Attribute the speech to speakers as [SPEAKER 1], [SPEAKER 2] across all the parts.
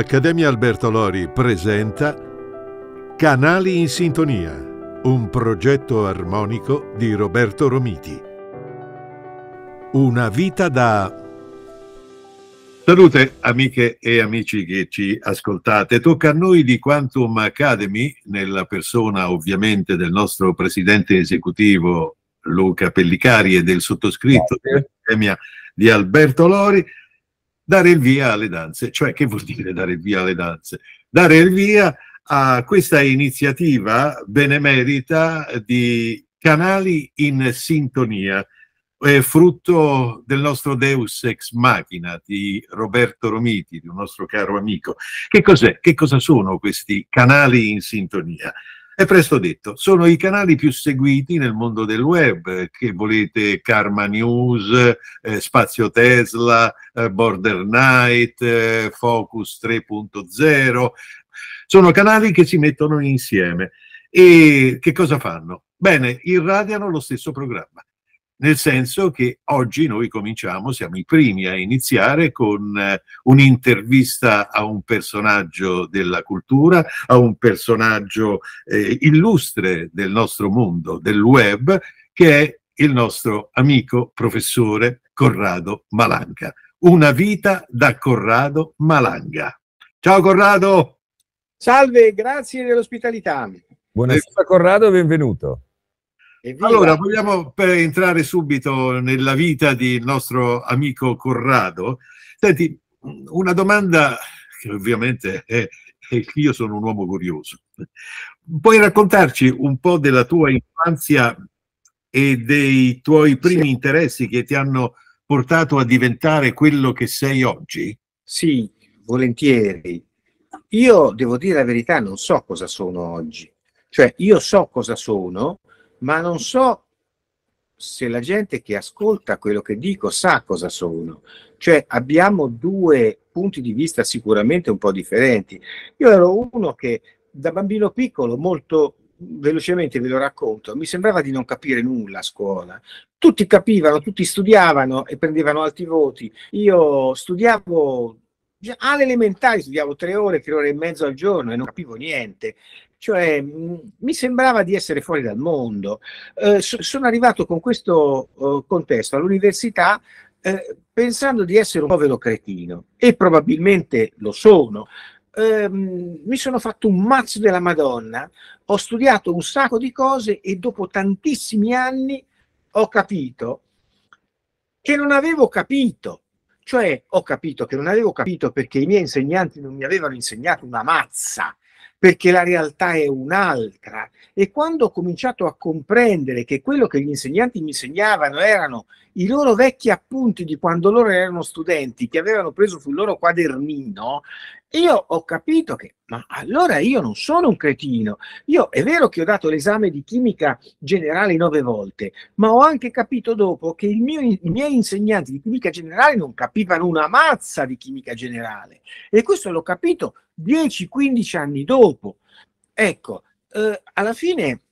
[SPEAKER 1] L'Accademia Alberto Lori presenta Canali in sintonia, un progetto armonico di Roberto Romiti. Una vita da... Salute amiche e amici che ci ascoltate. Tocca a noi di Quantum Academy, nella persona ovviamente del nostro presidente esecutivo Luca Pellicari e del sottoscritto dell'Accademia di Alberto Lori, dare il via alle danze. Cioè, che vuol dire dare il via alle danze? Dare il via a questa iniziativa benemerita di canali in sintonia, eh, frutto del nostro Deus ex machina di Roberto Romiti, di un nostro caro amico. Che cos'è? Che cosa sono questi canali in sintonia? È presto detto, sono i canali più seguiti nel mondo del web, eh, che volete Karma News, eh, Spazio Tesla, eh, Border Night, eh, Focus 3.0, sono canali che si mettono insieme e che cosa fanno? Bene, irradiano lo stesso programma nel senso che oggi noi cominciamo, siamo i primi a iniziare con eh, un'intervista a un personaggio della cultura, a un personaggio eh, illustre del nostro mondo, del web, che è il nostro amico professore Corrado Malanga. Una vita da Corrado Malanga. Ciao Corrado!
[SPEAKER 2] Salve, grazie dell'ospitalità. Buonasera ecco. Corrado, benvenuto. Evviva. Allora, vogliamo entrare
[SPEAKER 1] subito nella vita del nostro amico Corrado. Senti, una domanda che ovviamente è, è, io sono un uomo curioso. Puoi raccontarci un po' della tua infanzia e dei tuoi primi sì. interessi che ti hanno portato a diventare quello che sei oggi?
[SPEAKER 2] Sì, volentieri. Io devo dire la verità, non so cosa sono oggi. Cioè, io so cosa sono ma non so se la gente che ascolta quello che dico sa cosa sono. Cioè abbiamo due punti di vista sicuramente un po' differenti. Io ero uno che da bambino piccolo, molto velocemente ve lo racconto, mi sembrava di non capire nulla a scuola. Tutti capivano, tutti studiavano e prendevano alti voti. Io studiavo all'elementare studiavo tre ore, tre ore e mezzo al giorno e non capivo niente. Cioè, mm, mi sembrava di essere fuori dal mondo. Eh, so, sono arrivato con questo uh, contesto all'università eh, pensando di essere un povero cretino, e probabilmente lo sono. Eh, mi sono fatto un mazzo della Madonna, ho studiato un sacco di cose e dopo tantissimi anni ho capito che non avevo capito. Cioè, ho capito che non avevo capito perché i miei insegnanti non mi avevano insegnato una mazza perché la realtà è un'altra. E quando ho cominciato a comprendere che quello che gli insegnanti mi insegnavano erano i loro vecchi appunti di quando loro erano studenti, che avevano preso sul loro quadernino, io ho capito che, ma allora io non sono un cretino. Io è vero che ho dato l'esame di chimica generale nove volte, ma ho anche capito dopo che mio, i miei insegnanti di chimica generale non capivano una mazza di chimica generale. E questo l'ho capito 10-15 anni dopo. Ecco, eh, alla fine,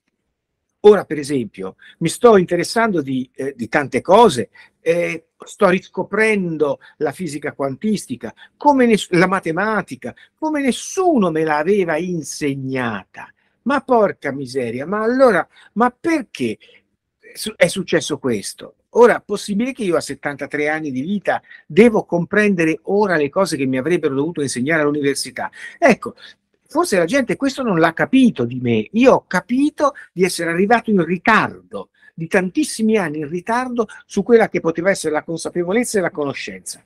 [SPEAKER 2] ora per esempio, mi sto interessando di, eh, di tante cose, eh, sto riscoprendo la fisica quantistica, come la matematica, come nessuno me l'aveva insegnata. Ma porca miseria, ma allora, ma perché è successo questo? Ora, possibile che io a 73 anni di vita devo comprendere ora le cose che mi avrebbero dovuto insegnare all'università? Ecco, forse la gente questo non l'ha capito di me. Io ho capito di essere arrivato in ritardo, di tantissimi anni in ritardo su quella che poteva essere la consapevolezza e la conoscenza.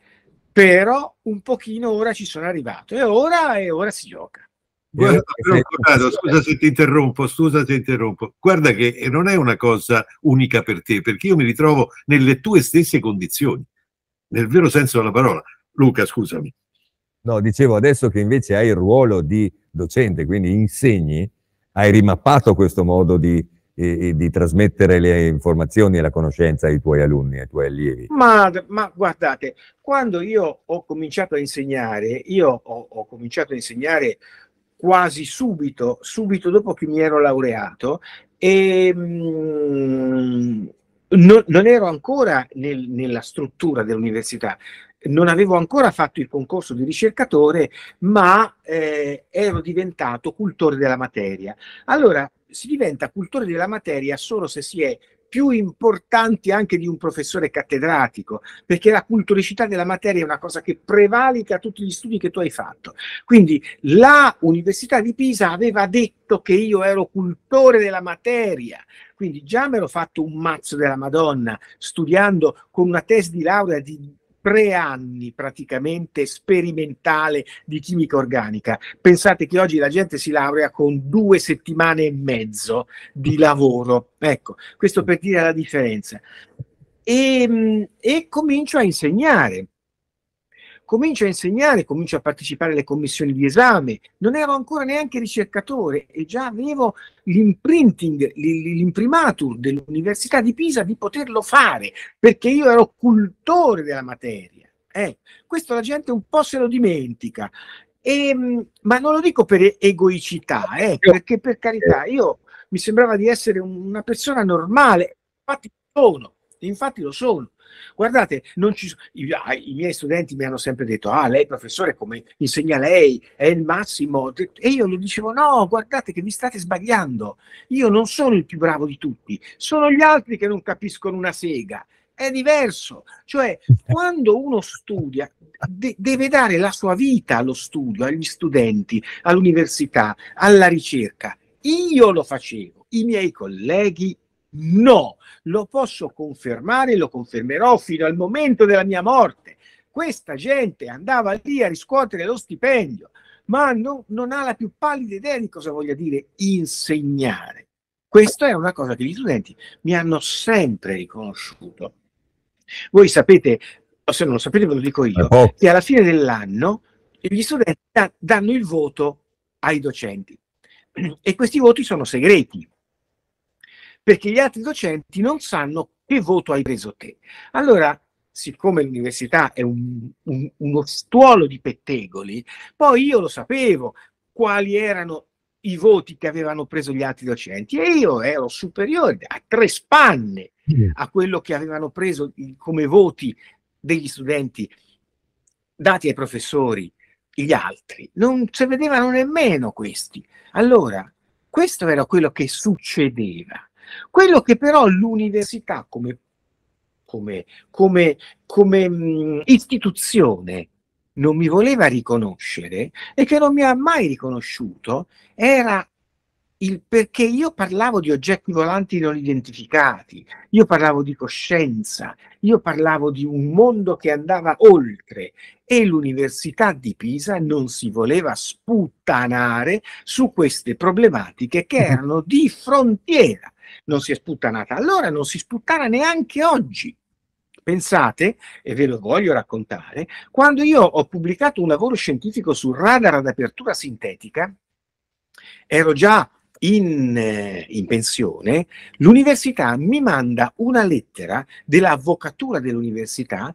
[SPEAKER 2] Però un pochino ora ci sono arrivato e ora, e ora si gioca.
[SPEAKER 1] Guarda, però, Corrado, scusa se ti interrompo, scusa se interrompo. Guarda che eh, non è una cosa unica per te, perché io mi
[SPEAKER 3] ritrovo nelle tue stesse condizioni, nel vero senso della parola. Luca, scusami. No, dicevo adesso che invece hai il ruolo di docente, quindi insegni, hai rimappato questo modo di, di, di trasmettere le informazioni e la conoscenza ai tuoi alunni, ai tuoi allievi.
[SPEAKER 2] Ma, ma guardate, quando io ho cominciato a insegnare, io ho, ho cominciato a insegnare quasi subito, subito dopo che mi ero laureato e mh, non, non, ero ancora nel, nella struttura dell'università, non avevo ancora fatto il concorso di ricercatore, ma eh, ero diventato cultore della materia. Allora, si diventa cultore della materia solo se si è più importanti anche di un professore cattedratico, perché la culturicità della materia è una cosa che prevalica tutti gli studi che tu hai fatto. Quindi la Università di Pisa aveva detto che io ero cultore della materia, quindi già mi ero fatto un mazzo della Madonna studiando con una tesi di laurea di tre anni praticamente sperimentale di chimica organica. Pensate che oggi la gente si laurea con due settimane e mezzo di lavoro. Ecco, questo per dire la differenza. E, ehm, e comincio a insegnare comincio a insegnare, comincio a partecipare alle commissioni di esame, non ero ancora neanche ricercatore e già avevo l'imprinting, l'imprimatur dell'Università di Pisa di poterlo fare, perché io ero cultore della materia. Eh, questo la gente un po' se lo dimentica, e, ehm, ma non lo dico per egoicità, eh, perché per carità io mi sembrava di essere una persona normale, infatti sono, infatti lo sono. Guardate, non ci, i, ah, i, miei studenti mi hanno sempre detto, ah, lei professore come insegna lei, è il massimo. E io gli dicevo, no, guardate che vi state sbagliando, io non sono il più bravo di tutti, sono gli altri che non capiscono una sega. È diverso, cioè quando uno studia de deve dare la sua vita allo studio, agli studenti, all'università, alla ricerca. Io lo facevo, i miei colleghi No, lo posso confermare, lo confermerò fino al momento della mia morte. Questa gente andava lì a riscuotere lo stipendio, ma non, non ha la più pallida idea di cosa voglia dire insegnare. Questa è una cosa che gli studenti mi hanno sempre riconosciuto. Voi sapete, se non lo sapete ve lo dico io, che alla fine dell'anno gli studenti danno il voto ai docenti e questi voti sono segreti perché gli altri docenti non sanno che voto hai preso te. Allora, siccome l'università è un, un, uno stuolo di pettegoli, poi io lo sapevo quali erano i voti che avevano preso gli altri docenti e io ero superiore a tre spanne a quello che avevano preso come voti degli studenti dati ai professori gli altri. Non si vedevano nemmeno questi. Allora, questo era quello che succedeva. Quello che però l'università come, come, come, come istituzione non mi voleva riconoscere e che non mi ha mai riconosciuto era il perché io parlavo di oggetti volanti non identificati, io parlavo di coscienza, io parlavo di un mondo che andava oltre e l'Università di Pisa non si voleva sputtanare su queste problematiche che mhm. erano di frontiera non si è sputtanata. Allora non si sputtana neanche oggi. Pensate, e ve lo voglio raccontare, quando io ho pubblicato un lavoro scientifico sul radar ad apertura sintetica, ero già in, eh, in, pensione, l'università mi manda una lettera dell'avvocatura dell'università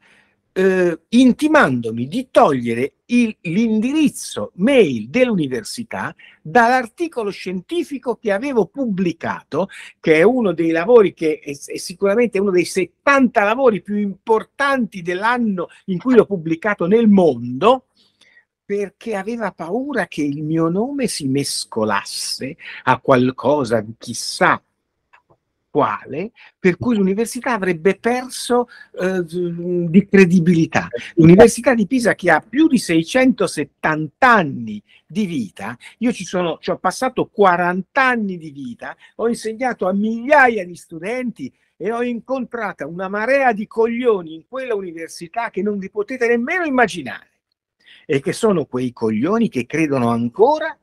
[SPEAKER 2] eh, intimandomi di togliere il, l'indirizzo mail dell'università dall'articolo scientifico che avevo pubblicato, che è uno dei lavori che è, è sicuramente uno dei 70 lavori più importanti dell'anno in cui l'ho pubblicato nel mondo, perché aveva paura che il mio nome si mescolasse a qualcosa, chissà, attuale per cui l'università avrebbe perso eh, mm, di credibilità. L'università di Pisa che ha più di 670 anni di vita, io ci, sono, ci ho passato 40 anni di vita, ho insegnato a migliaia di studenti e ho incontrato una marea di coglioni in quella università che non vi potete nemmeno immaginare e che sono quei coglioni che credono ancora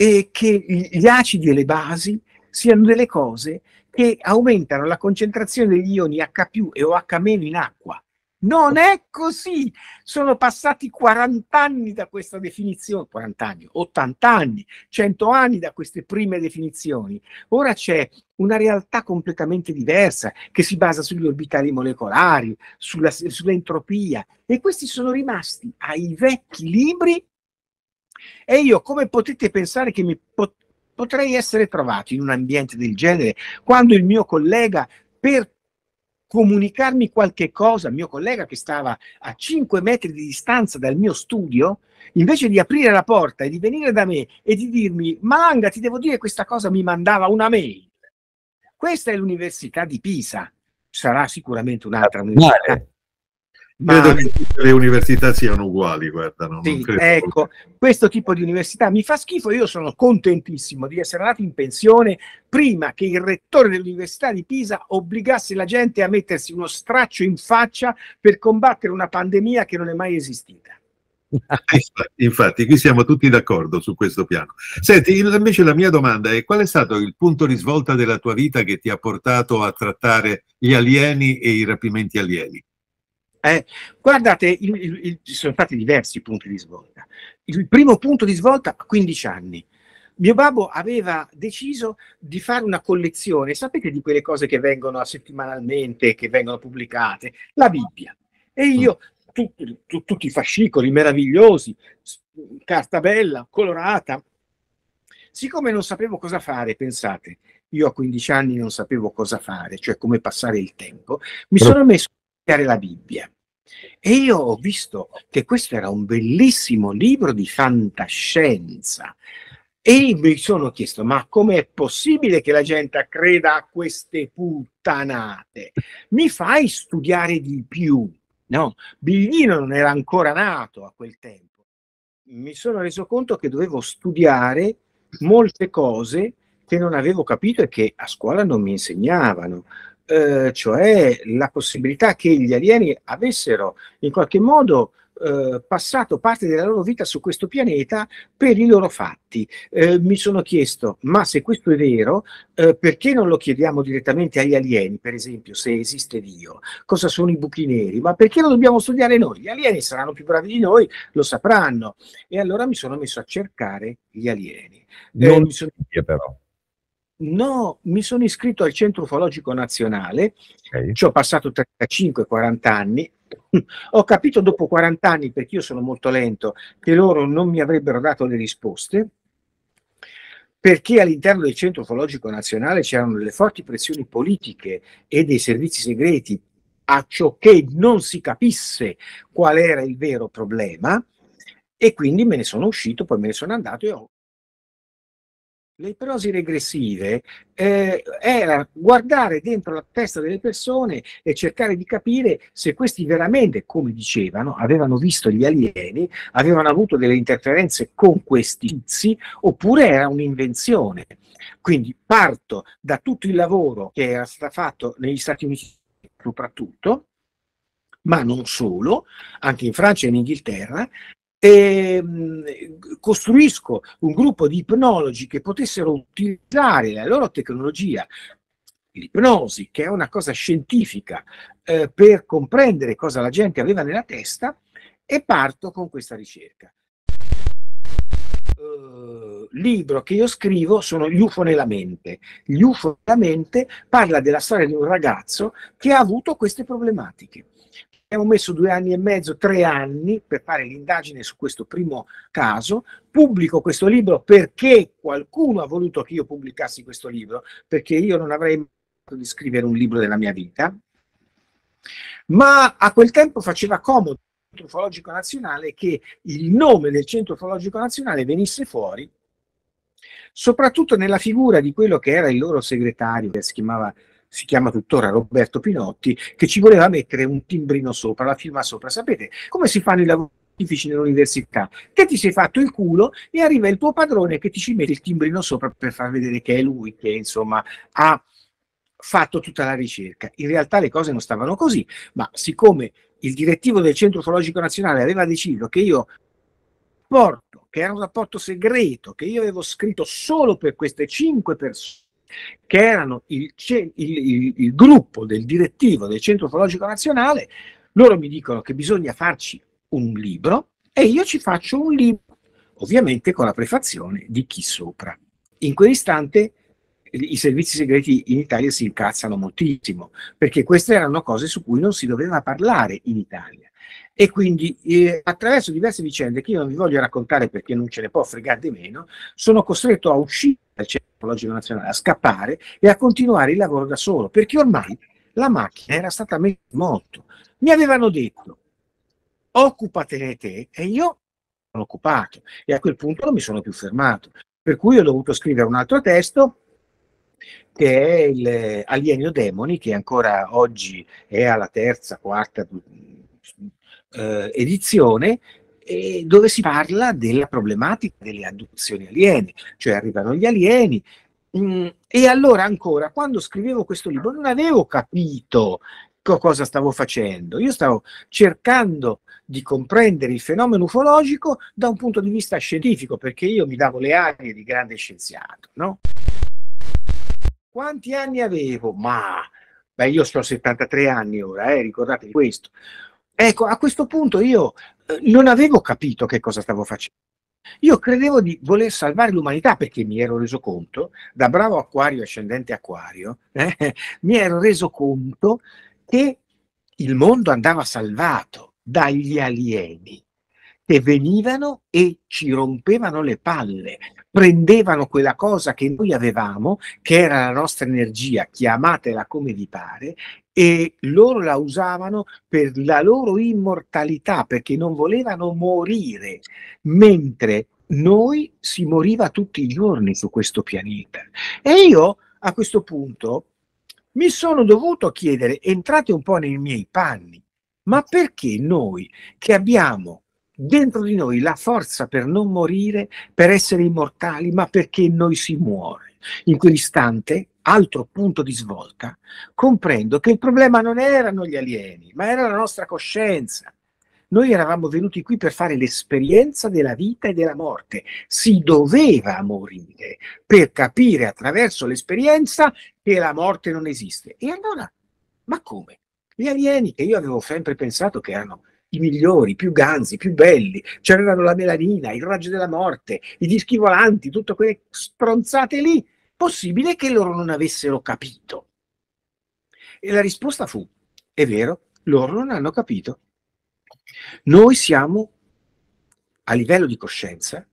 [SPEAKER 2] e che gli acidi e le basi siano delle cose che aumentano la concentrazione degli ioni H e OH in acqua. Non è così! Sono passati 40 anni da questa definizione, 40 anni, 80 anni, 100 anni da queste prime definizioni. Ora c'è una realtà completamente diversa che si basa sugli orbitali molecolari, sulla, sull'entropia e questi sono rimasti ai vecchi libri e io come potete pensare che mi pot- potrei essere trovato in un ambiente del genere quando il mio collega per comunicarmi qualche cosa, mio collega che stava a 5 metri di distanza dal mio studio, invece di aprire la porta e di venire da me e di dirmi Malanga ti devo dire questa cosa mi mandava una mail. Questa è l'università di Pisa, sarà sicuramente un'altra università. Male. Ma... Credo che tutte le
[SPEAKER 1] università siano uguali, guarda. No? Sì, ecco,
[SPEAKER 2] che... questo tipo di università mi fa schifo. Io sono contentissimo di essere andato in pensione prima che il rettore dell'Università di Pisa obbligasse la gente a mettersi uno straccio in faccia per combattere una pandemia che non è mai esistita.
[SPEAKER 1] infatti, qui siamo tutti d'accordo su questo piano. Senti, invece la mia domanda è qual è stato il punto di svolta della tua vita che ti ha portato a trattare gli
[SPEAKER 2] alieni e i rapimenti alieni? Eh, guardate, ci sono stati diversi punti di svolta. Il primo punto di svolta a 15 anni. Mio babbo aveva deciso di fare una collezione, sapete di quelle cose che vengono settimanalmente, che vengono pubblicate, la Bibbia. E mm. io, tutti, tu, tutti i fascicoli meravigliosi, carta bella, colorata. Siccome non sapevo cosa fare, pensate, io a 15 anni non sapevo cosa fare, cioè come passare il tempo, mi sono messo la Bibbia. E io ho visto che questo era un bellissimo libro di fantascienza e mi sono chiesto ma com'è possibile che la gente creda a queste puttanate? Mi fai studiare di più? No, Biglino non era ancora nato a quel tempo. Mi sono reso conto che dovevo studiare molte cose che non avevo capito e che a scuola non mi insegnavano eh, cioè la possibilità che gli alieni avessero in qualche modo eh, passato parte della loro vita su questo pianeta per i loro fatti. Eh, mi sono chiesto, ma se questo è vero, eh, perché non lo chiediamo direttamente agli alieni, per esempio, se esiste Dio? Cosa sono i buchi neri? Ma perché lo dobbiamo studiare noi? Gli alieni saranno più bravi di noi, lo sapranno. E allora mi sono messo a cercare gli alieni. Eh, non eh, sono... però. No, mi sono iscritto al Centro Ufologico Nazionale, okay. ci ho passato 35-40 anni, ho capito dopo 40 anni, perché io sono molto lento, che loro non mi avrebbero dato le risposte, perché all'interno del Centro Ufologico Nazionale c'erano delle forti pressioni politiche e dei servizi segreti a ciò che non si capisse qual era il vero problema e quindi me ne sono uscito, poi me ne sono andato e ho le ipnosi regressive eh, era guardare dentro la testa delle persone e cercare di capire se questi veramente, come dicevano, avevano visto gli alieni, avevano avuto delle interferenze con questi tizi oppure era un'invenzione. Quindi parto da tutto il lavoro che era stato fatto negli Stati Uniti soprattutto, ma non solo, anche in Francia e in Inghilterra, e ehm, costruisco un gruppo di ipnologi che potessero utilizzare la loro tecnologia l'ipnosi, che è una cosa scientifica, eh, per comprendere cosa la gente aveva nella testa, e parto con questa ricerca. Uh, libro che io scrivo sono Gli UFO nella mente. Gli UFO nella mente parla della storia di un ragazzo che ha avuto queste problematiche. Abbiamo messo due anni e mezzo, tre anni per fare l'indagine su questo primo caso. Pubblico questo libro perché qualcuno ha voluto che io pubblicassi questo libro, perché io non avrei mai di scrivere un libro della mia vita. Ma a quel tempo faceva comodo il Centro Ufologico Nazionale che il nome del Centro Ufologico Nazionale venisse fuori, soprattutto nella figura di quello che era il loro segretario, che si chiamava si chiama tuttora Roberto Pinotti, che ci voleva mettere un timbrino sopra, la firma sopra. Sapete come si fanno i lavori? scientifici nell'università, che ti sei fatto il culo e arriva il tuo padrone che ti ci mette il timbrino sopra per far vedere che è lui che insomma ha fatto tutta la ricerca. In realtà le cose non stavano così, ma siccome il direttivo del Centro Ufologico Nazionale aveva deciso che io porto, che era un rapporto segreto, che io avevo scritto solo per queste cinque persone, che erano il, il, il, il gruppo del direttivo del Centro Ufologico Nazionale, loro mi dicono che bisogna farci un libro e io ci faccio un libro, ovviamente con la prefazione di chi sopra. In quell'istante eh, i servizi segreti in Italia si incazzano moltissimo, perché queste erano cose su cui non si doveva parlare in Italia e quindi eh, attraverso diverse vicende che io non vi voglio raccontare perché non ce ne può fregare di meno, sono costretto a uscire dal centro ecologico nazionale, a scappare e a continuare il lavoro da solo, perché ormai la macchina era stata messa in moto. Mi avevano detto, occupatene te, e io sono occupato, e a quel punto non mi sono più fermato. Per cui ho dovuto scrivere un altro testo, che è il eh, Alieno Demoni, che ancora oggi è alla terza, quarta eh, edizione eh, dove si parla della problematica delle adduzioni aliene, cioè arrivano gli alieni. Mh, mm, e allora ancora, quando scrivevo questo libro non avevo capito cosa stavo facendo. Io stavo cercando di comprendere il fenomeno ufologico da un punto di vista scientifico, perché io mi davo le arie di grande scienziato, no? Quanti anni avevo? Ma beh, io sto a 73 anni ora, eh, ricordatevi questo. Ecco, a questo punto io eh, non avevo capito che cosa stavo facendo. Io credevo di voler salvare l'umanità perché mi ero reso conto, da bravo acquario ascendente acquario, eh, mi ero reso conto che il mondo andava salvato dagli alieni che venivano e ci rompevano le palle, prendevano quella cosa che noi avevamo, che era la nostra energia, chiamatela come vi pare, e loro la usavano per la loro immortalità perché non volevano morire, mentre noi si moriva tutti i giorni su questo pianeta. E io a questo punto mi sono dovuto chiedere, entrate un po' nei miei panni, ma perché noi che abbiamo dentro di noi la forza per non morire, per essere immortali, ma perché noi si muore? in quell'istante, altro punto di svolta, comprendo che il problema non erano gli alieni, ma era la nostra coscienza. Noi eravamo venuti qui per fare l'esperienza della vita e della morte. Si doveva morire per capire attraverso l'esperienza che la morte non esiste. E allora, ma come? Gli alieni, che io avevo sempre pensato che erano i migliori, i più ganzi, i più belli, c'erano la melanina, il raggio della morte, i dischi volanti, tutte quelle stronzate lì, possibile che loro non avessero capito? E la risposta fu, è vero, loro non hanno capito. Noi siamo a livello di coscienza,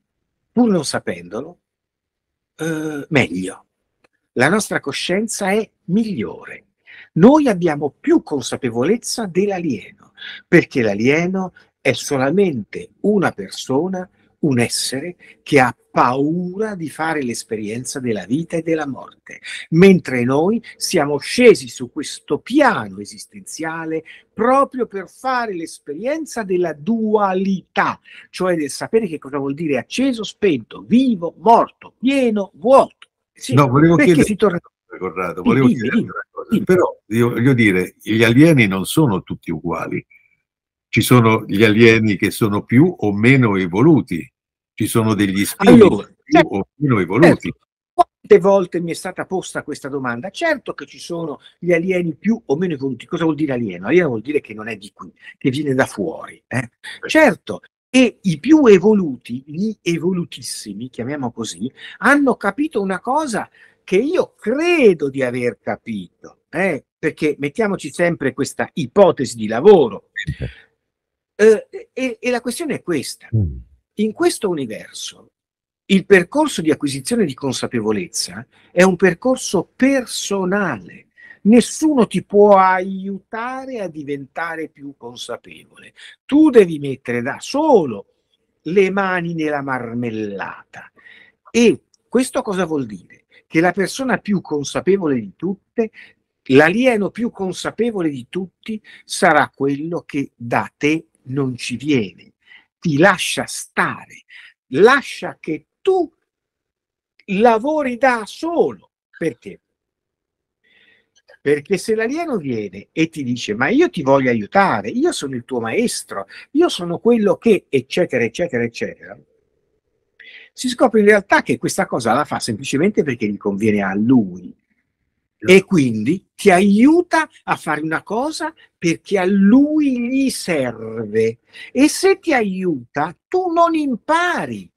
[SPEAKER 2] pur non sapendolo, eh, meglio. La nostra coscienza è migliore. Noi abbiamo più consapevolezza dell'alieno, perché l'alieno è solamente una persona, un essere che ha paura di fare l'esperienza della vita e della morte, mentre noi siamo scesi su questo piano esistenziale proprio per fare l'esperienza della dualità, cioè del sapere che cosa vuol dire acceso, spento, vivo, morto, pieno, vuoto.
[SPEAKER 1] Sì, no, volevo chiedere... si torna Corrado, volevo dire una cosa, però io voglio dire, gli alieni non sono tutti uguali. Ci sono gli alieni che sono più o meno evoluti, ci sono degli spiriti allora, più certo, o meno evoluti. Certo.
[SPEAKER 2] Quante volte mi è stata posta questa domanda? Certo che ci sono gli alieni più o meno evoluti. Cosa vuol dire alieno? Alieno vuol dire che non è di qui, che viene da fuori. Eh? Certo, e i più evoluti, gli evolutissimi, chiamiamo così, hanno capito una cosa che io credo di aver capito, eh, perché mettiamoci sempre questa ipotesi di lavoro. Eh, eh e, e, la questione è questa. Mm. In questo universo il percorso di acquisizione di consapevolezza è un percorso personale. Nessuno ti può aiutare a diventare più consapevole. Tu devi mettere da solo le mani nella marmellata. E questo cosa vuol dire? che la persona più consapevole di tutte, l'alieno più consapevole di tutti, sarà quello che da te non ci viene, ti lascia stare, lascia che tu lavori da solo. Perché? Perché se l'alieno viene e ti dice ma io ti voglio aiutare, io sono il tuo maestro, io sono quello che, eccetera, eccetera, eccetera, si scopre in realtà che questa cosa la fa semplicemente perché gli conviene a lui. E quindi ti aiuta a fare una cosa perché a lui gli serve. E se ti aiuta, tu non impari,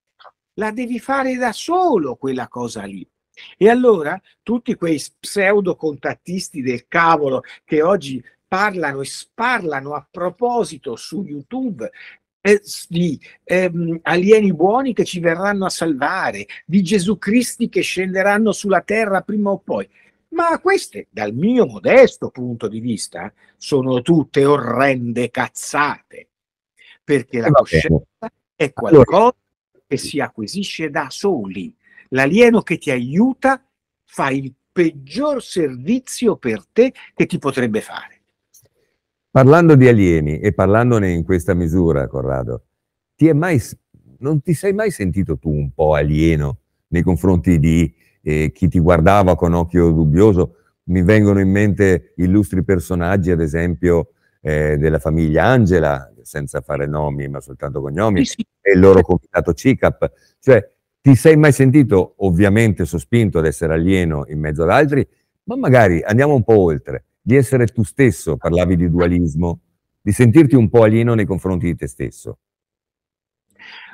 [SPEAKER 2] la devi fare da solo quella cosa lì. E allora tutti quei pseudo contattisti del cavolo che oggi parlano e sparlano a proposito su YouTube eh, di ehm, alieni buoni che ci verranno a salvare, di Gesù Cristi che scenderanno sulla terra prima o poi. Ma queste, dal mio modesto punto di vista, sono tutte orrende cazzate, perché la eh, coscienza è qualcosa che si acquisisce da soli. L'alieno che ti aiuta fa il peggior servizio per te che ti potrebbe fare.
[SPEAKER 3] Parlando di alieni e parlandone in questa misura, Corrado, ti mai, non ti sei mai sentito tu un po' alieno nei confronti di eh, chi ti guardava con occhio dubbioso? Mi vengono in mente illustri personaggi, ad esempio, eh, della famiglia Angela, senza fare nomi ma soltanto cognomi, sì, sì. e il loro comitato CICAP. Cioè, ti sei mai sentito ovviamente sospinto ad essere alieno in mezzo ad altri, ma magari andiamo un po' oltre di essere tu stesso, parlavi di dualismo, di sentirti un po' alieno nei confronti di te stesso.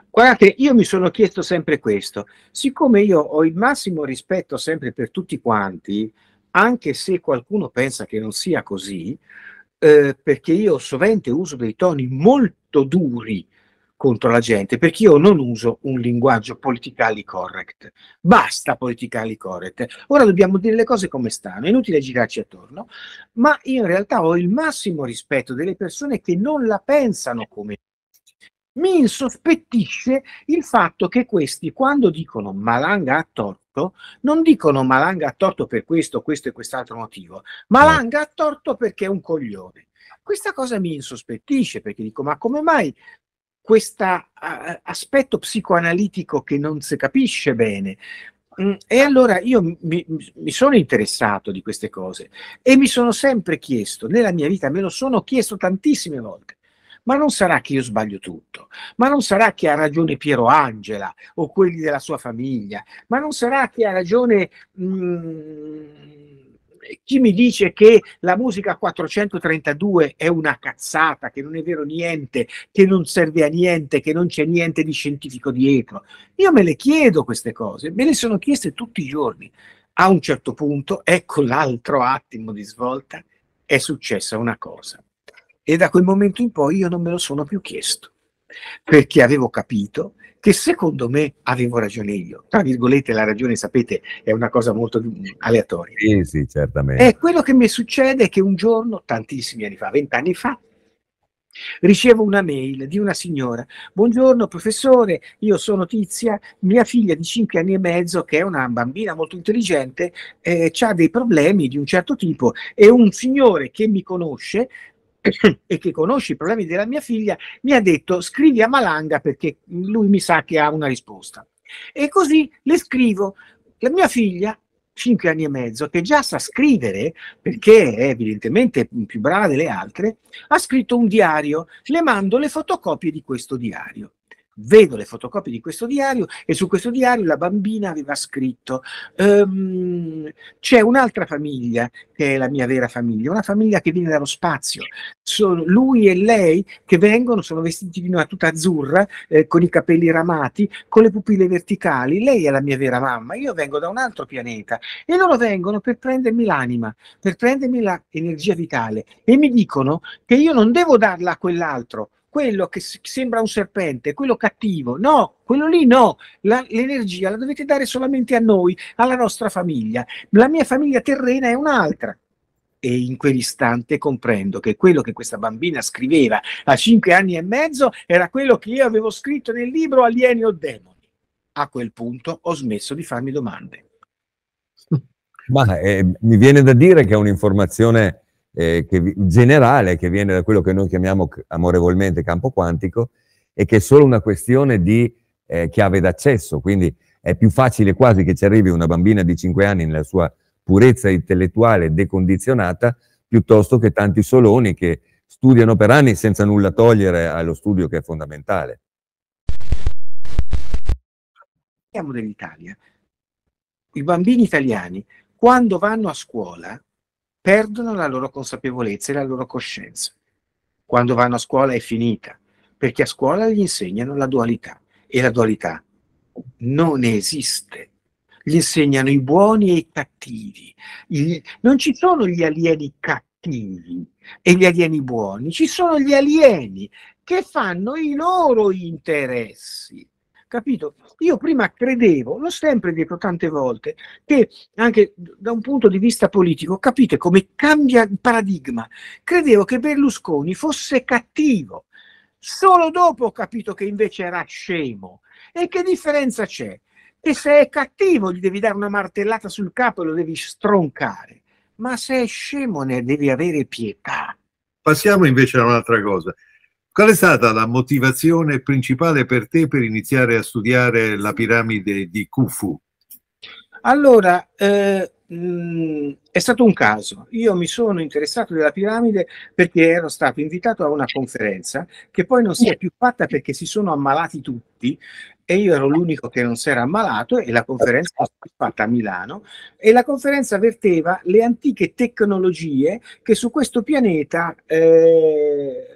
[SPEAKER 2] Guardate, io mi sono chiesto sempre questo, siccome io ho il massimo rispetto sempre per tutti quanti, anche se qualcuno pensa che non sia così, eh, perché io sovente uso dei toni molto duri contro la gente, perché io non uso un linguaggio politically correct. Basta politically correct. Ora dobbiamo dire le cose come stanno, è inutile girarci attorno, ma io in realtà ho il massimo rispetto delle persone che non la pensano come mi insospettisce il fatto che questi, quando dicono Malanga ha torto, non dicono Malanga ha torto per questo, questo e quest'altro motivo. Malanga ha torto perché è un coglione. Questa cosa mi insospettisce perché dico: ma come mai questo aspetto psicoanalitico che non si capisce bene. Mm, e allora io mi, mi, sono interessato di queste cose e mi sono sempre chiesto, nella mia vita me lo sono chiesto tantissime volte, ma non sarà che io sbaglio tutto, ma non sarà che ha ragione Piero Angela o quelli della sua famiglia, ma non sarà che ha ragione... Mh, mm, chi mi dice che la musica 432 è una cazzata, che non è vero niente, che non serve a niente, che non c'è niente di scientifico dietro? Io me le chiedo queste cose, me le sono chieste tutti i giorni. A un certo punto, ecco l'altro attimo di svolta, è successa una cosa. E da quel momento in poi io non me lo sono più chiesto, perché avevo capito che secondo me avevo ragione io. Tra virgolette, la ragione, sapete, è una cosa molto aleatoria. Sì, sì, certamente. E quello che mi succede è che un giorno, tantissimi anni fa, vent'anni fa, Ricevo una mail di una signora. Buongiorno professore, io sono Tizia, mia figlia di 5 anni e mezzo, che è una bambina molto intelligente, eh, ha dei problemi di un certo tipo e un signore che mi conosce e che conosce i problemi della mia figlia, mi ha detto scrivi a Malanga perché lui mi sa che ha una risposta. E così le scrivo. La mia figlia 5 anni e mezzo, che già sa scrivere, perché è evidentemente più brava delle altre, ha scritto un diario. Le mando le fotocopie di questo diario vedo le fotocopie di questo diario e su questo diario la bambina aveva scritto um, c'è un'altra famiglia che è la mia vera famiglia, una famiglia che viene dallo spazio, sono lui e lei che vengono, sono vestiti di una tuta azzurra, eh, con i capelli ramati, con le pupille verticali, lei è la mia vera mamma, io vengo da un altro pianeta e loro vengono per prendermi l'anima, per prendermi l'energia vitale e mi dicono che io non devo darla a quell'altro, quello che sembra un serpente, quello cattivo, no, quello lì no, la, l'energia la dovete dare solamente a noi, alla nostra famiglia, la mia famiglia terrena è un'altra. E in quell'istante comprendo che quello che questa bambina scriveva a cinque anni e mezzo era quello che io avevo scritto nel libro Alieni o Demoni. A quel punto ho smesso di farmi domande.
[SPEAKER 3] Ma eh, mi viene da dire che è un'informazione eh, che, generale che viene da quello che noi chiamiamo amorevolmente campo quantico e che è solo una questione di eh, chiave d'accesso, quindi è più facile quasi che ci arrivi una bambina di 5 anni nella sua purezza intellettuale decondizionata piuttosto che tanti soloni che studiano per anni senza nulla togliere allo studio che è fondamentale.
[SPEAKER 2] Parliamo dell'Italia. I bambini italiani, quando vanno a scuola, perdono la loro consapevolezza e la loro coscienza. Quando vanno a scuola è finita, perché a scuola gli insegnano la dualità e la dualità non esiste. Gli insegnano i buoni e i cattivi. Il, non ci sono gli alieni cattivi e gli alieni buoni, ci sono gli alieni che fanno i loro interessi. Capito? Io prima credevo, l'ho sempre detto tante volte, che anche da un punto di vista politico, capite come cambia il paradigma. Credevo che Berlusconi fosse cattivo. Solo dopo ho capito che invece era scemo. E che differenza c'è? Che se è cattivo gli devi dare una martellata sul capo e lo devi stroncare, ma se è scemo ne devi avere pietà.
[SPEAKER 1] Passiamo invece a un'altra cosa. Qual è stata la motivazione principale per te per iniziare a studiare la piramide di Khufu?
[SPEAKER 2] Allora, eh, mh, mm, è stato un caso. Io mi sono interessato della piramide perché ero stato invitato a una conferenza che poi non si è più fatta perché si sono ammalati tutti e io ero l'unico che non si era ammalato e la conferenza è fatta a Milano e la conferenza verteva le antiche tecnologie che su questo pianeta... Eh,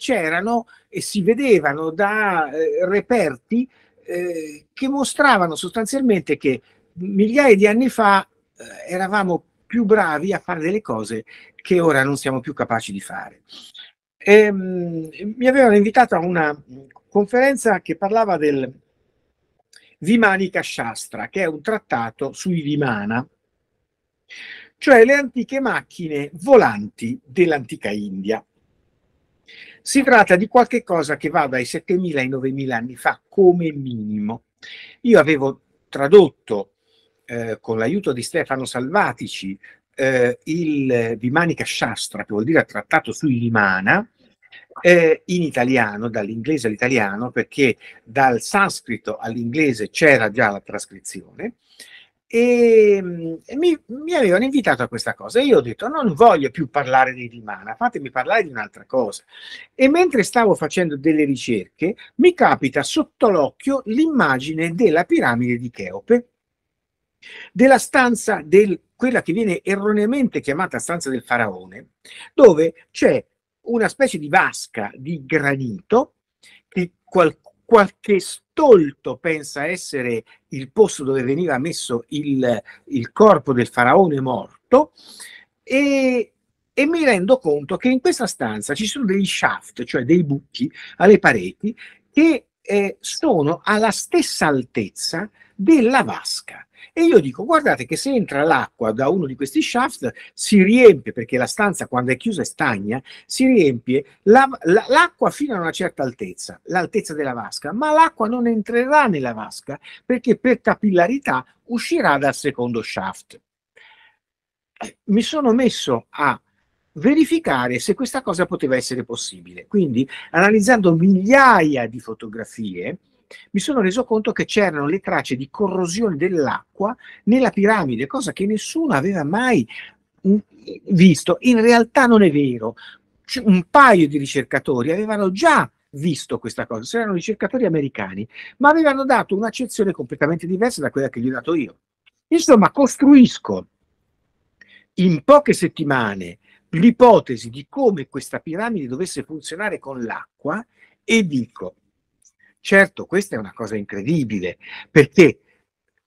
[SPEAKER 2] c'erano e si vedevano da eh, reperti eh, che mostravano sostanzialmente che migliaia di anni fa eh, eravamo più bravi a fare delle cose che ora non siamo più capaci di fare. E, ehm, mi avevano invitato a una conferenza che parlava del Vimanika Shastra, che è un trattato sui Vimana, cioè le antiche macchine volanti dell'antica India. Si tratta di qualche cosa che va dai 7.000 ai 9.000 anni fa come minimo. Io avevo tradotto eh, con l'aiuto di Stefano Salvatici eh, il Vimanica Shastra, che vuol dire trattato sui Limana, eh, in italiano, dall'inglese all'italiano, perché dal sanscrito all'inglese c'era già la trascrizione, e, e mm, mi, mi, avevano invitato a questa cosa e io ho detto non voglio più parlare di Rimana, fatemi parlare di un'altra cosa. E mentre stavo facendo delle ricerche mi capita sotto l'occhio l'immagine della piramide di Cheope, della stanza del quella che viene erroneamente chiamata stanza del faraone, dove c'è una specie di vasca di granito che qualcuno qualche stolto pensa essere il posto dove veniva messo il, il corpo del faraone morto e, e, mi rendo conto che in questa stanza ci sono dei shaft, cioè dei buchi alle pareti che eh, sono alla stessa altezza della vasca e io dico, guardate che se entra l'acqua da uno di questi shaft, si riempie, perché la stanza quando è chiusa è stagna, si riempie la, la, l'acqua fino a una certa altezza, l'altezza della vasca, ma l'acqua non entrerà nella vasca perché per capillarità uscirà dal secondo shaft. Mi sono messo a verificare se questa cosa poteva essere possibile. Quindi, analizzando migliaia di fotografie, mi sono reso conto che c'erano le tracce di corrosione dell'acqua nella piramide, cosa che nessuno aveva mai mm, visto. In realtà non è vero. Un paio di ricercatori avevano già visto questa cosa, erano ricercatori americani, ma avevano dato un'accezione completamente diversa da quella che gli ho dato io. Insomma, costruisco in poche settimane l'ipotesi di come questa piramide dovesse funzionare con l'acqua e dico Certo, questa è una cosa incredibile, perché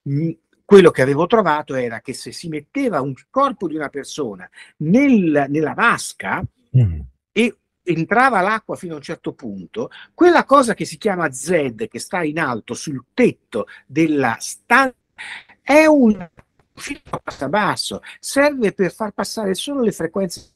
[SPEAKER 2] mh, quello che avevo trovato era che se si metteva un corpo di una persona nel, nella vasca mm. e entrava l'acqua fino a un certo punto, quella cosa che si chiama Z, che sta in alto sul tetto della stanza, è un filtro passa basso, serve per far passare solo le frequenze.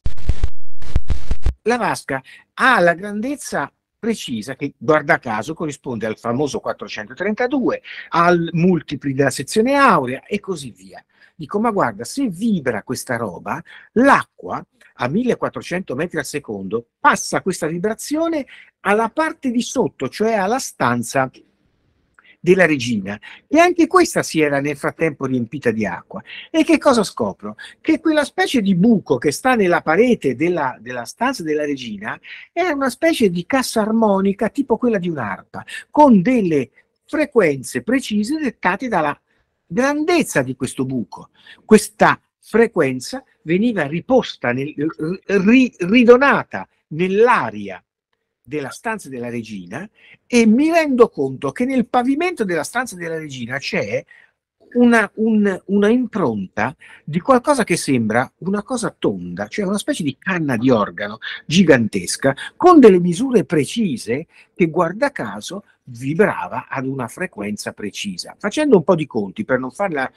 [SPEAKER 2] La vasca ha la grandezza precisa che guarda caso corrisponde al famoso 432, al multipli della sezione aurea e così via. Dico, ma guarda, se vibra questa roba, l'acqua a 1400 metri al secondo passa questa vibrazione alla parte di sotto, cioè alla stanza della regina, che anche questa si era nel frattempo riempita di acqua. E che cosa scopro? Che quella specie di buco che sta nella parete della, della stanza della regina era una specie di cassa armonica tipo quella di un'arpa, con delle frequenze precise dettate dalla grandezza di questo buco. Questa frequenza veniva riposta, nel, ridonata nell'aria della stanza della regina e mi rendo conto che nel pavimento della stanza della regina c'è una, un, una, impronta di qualcosa che sembra una cosa tonda, cioè una specie di canna di organo gigantesca con delle misure precise che guarda caso vibrava ad una frequenza precisa. Facendo un po' di conti per non farla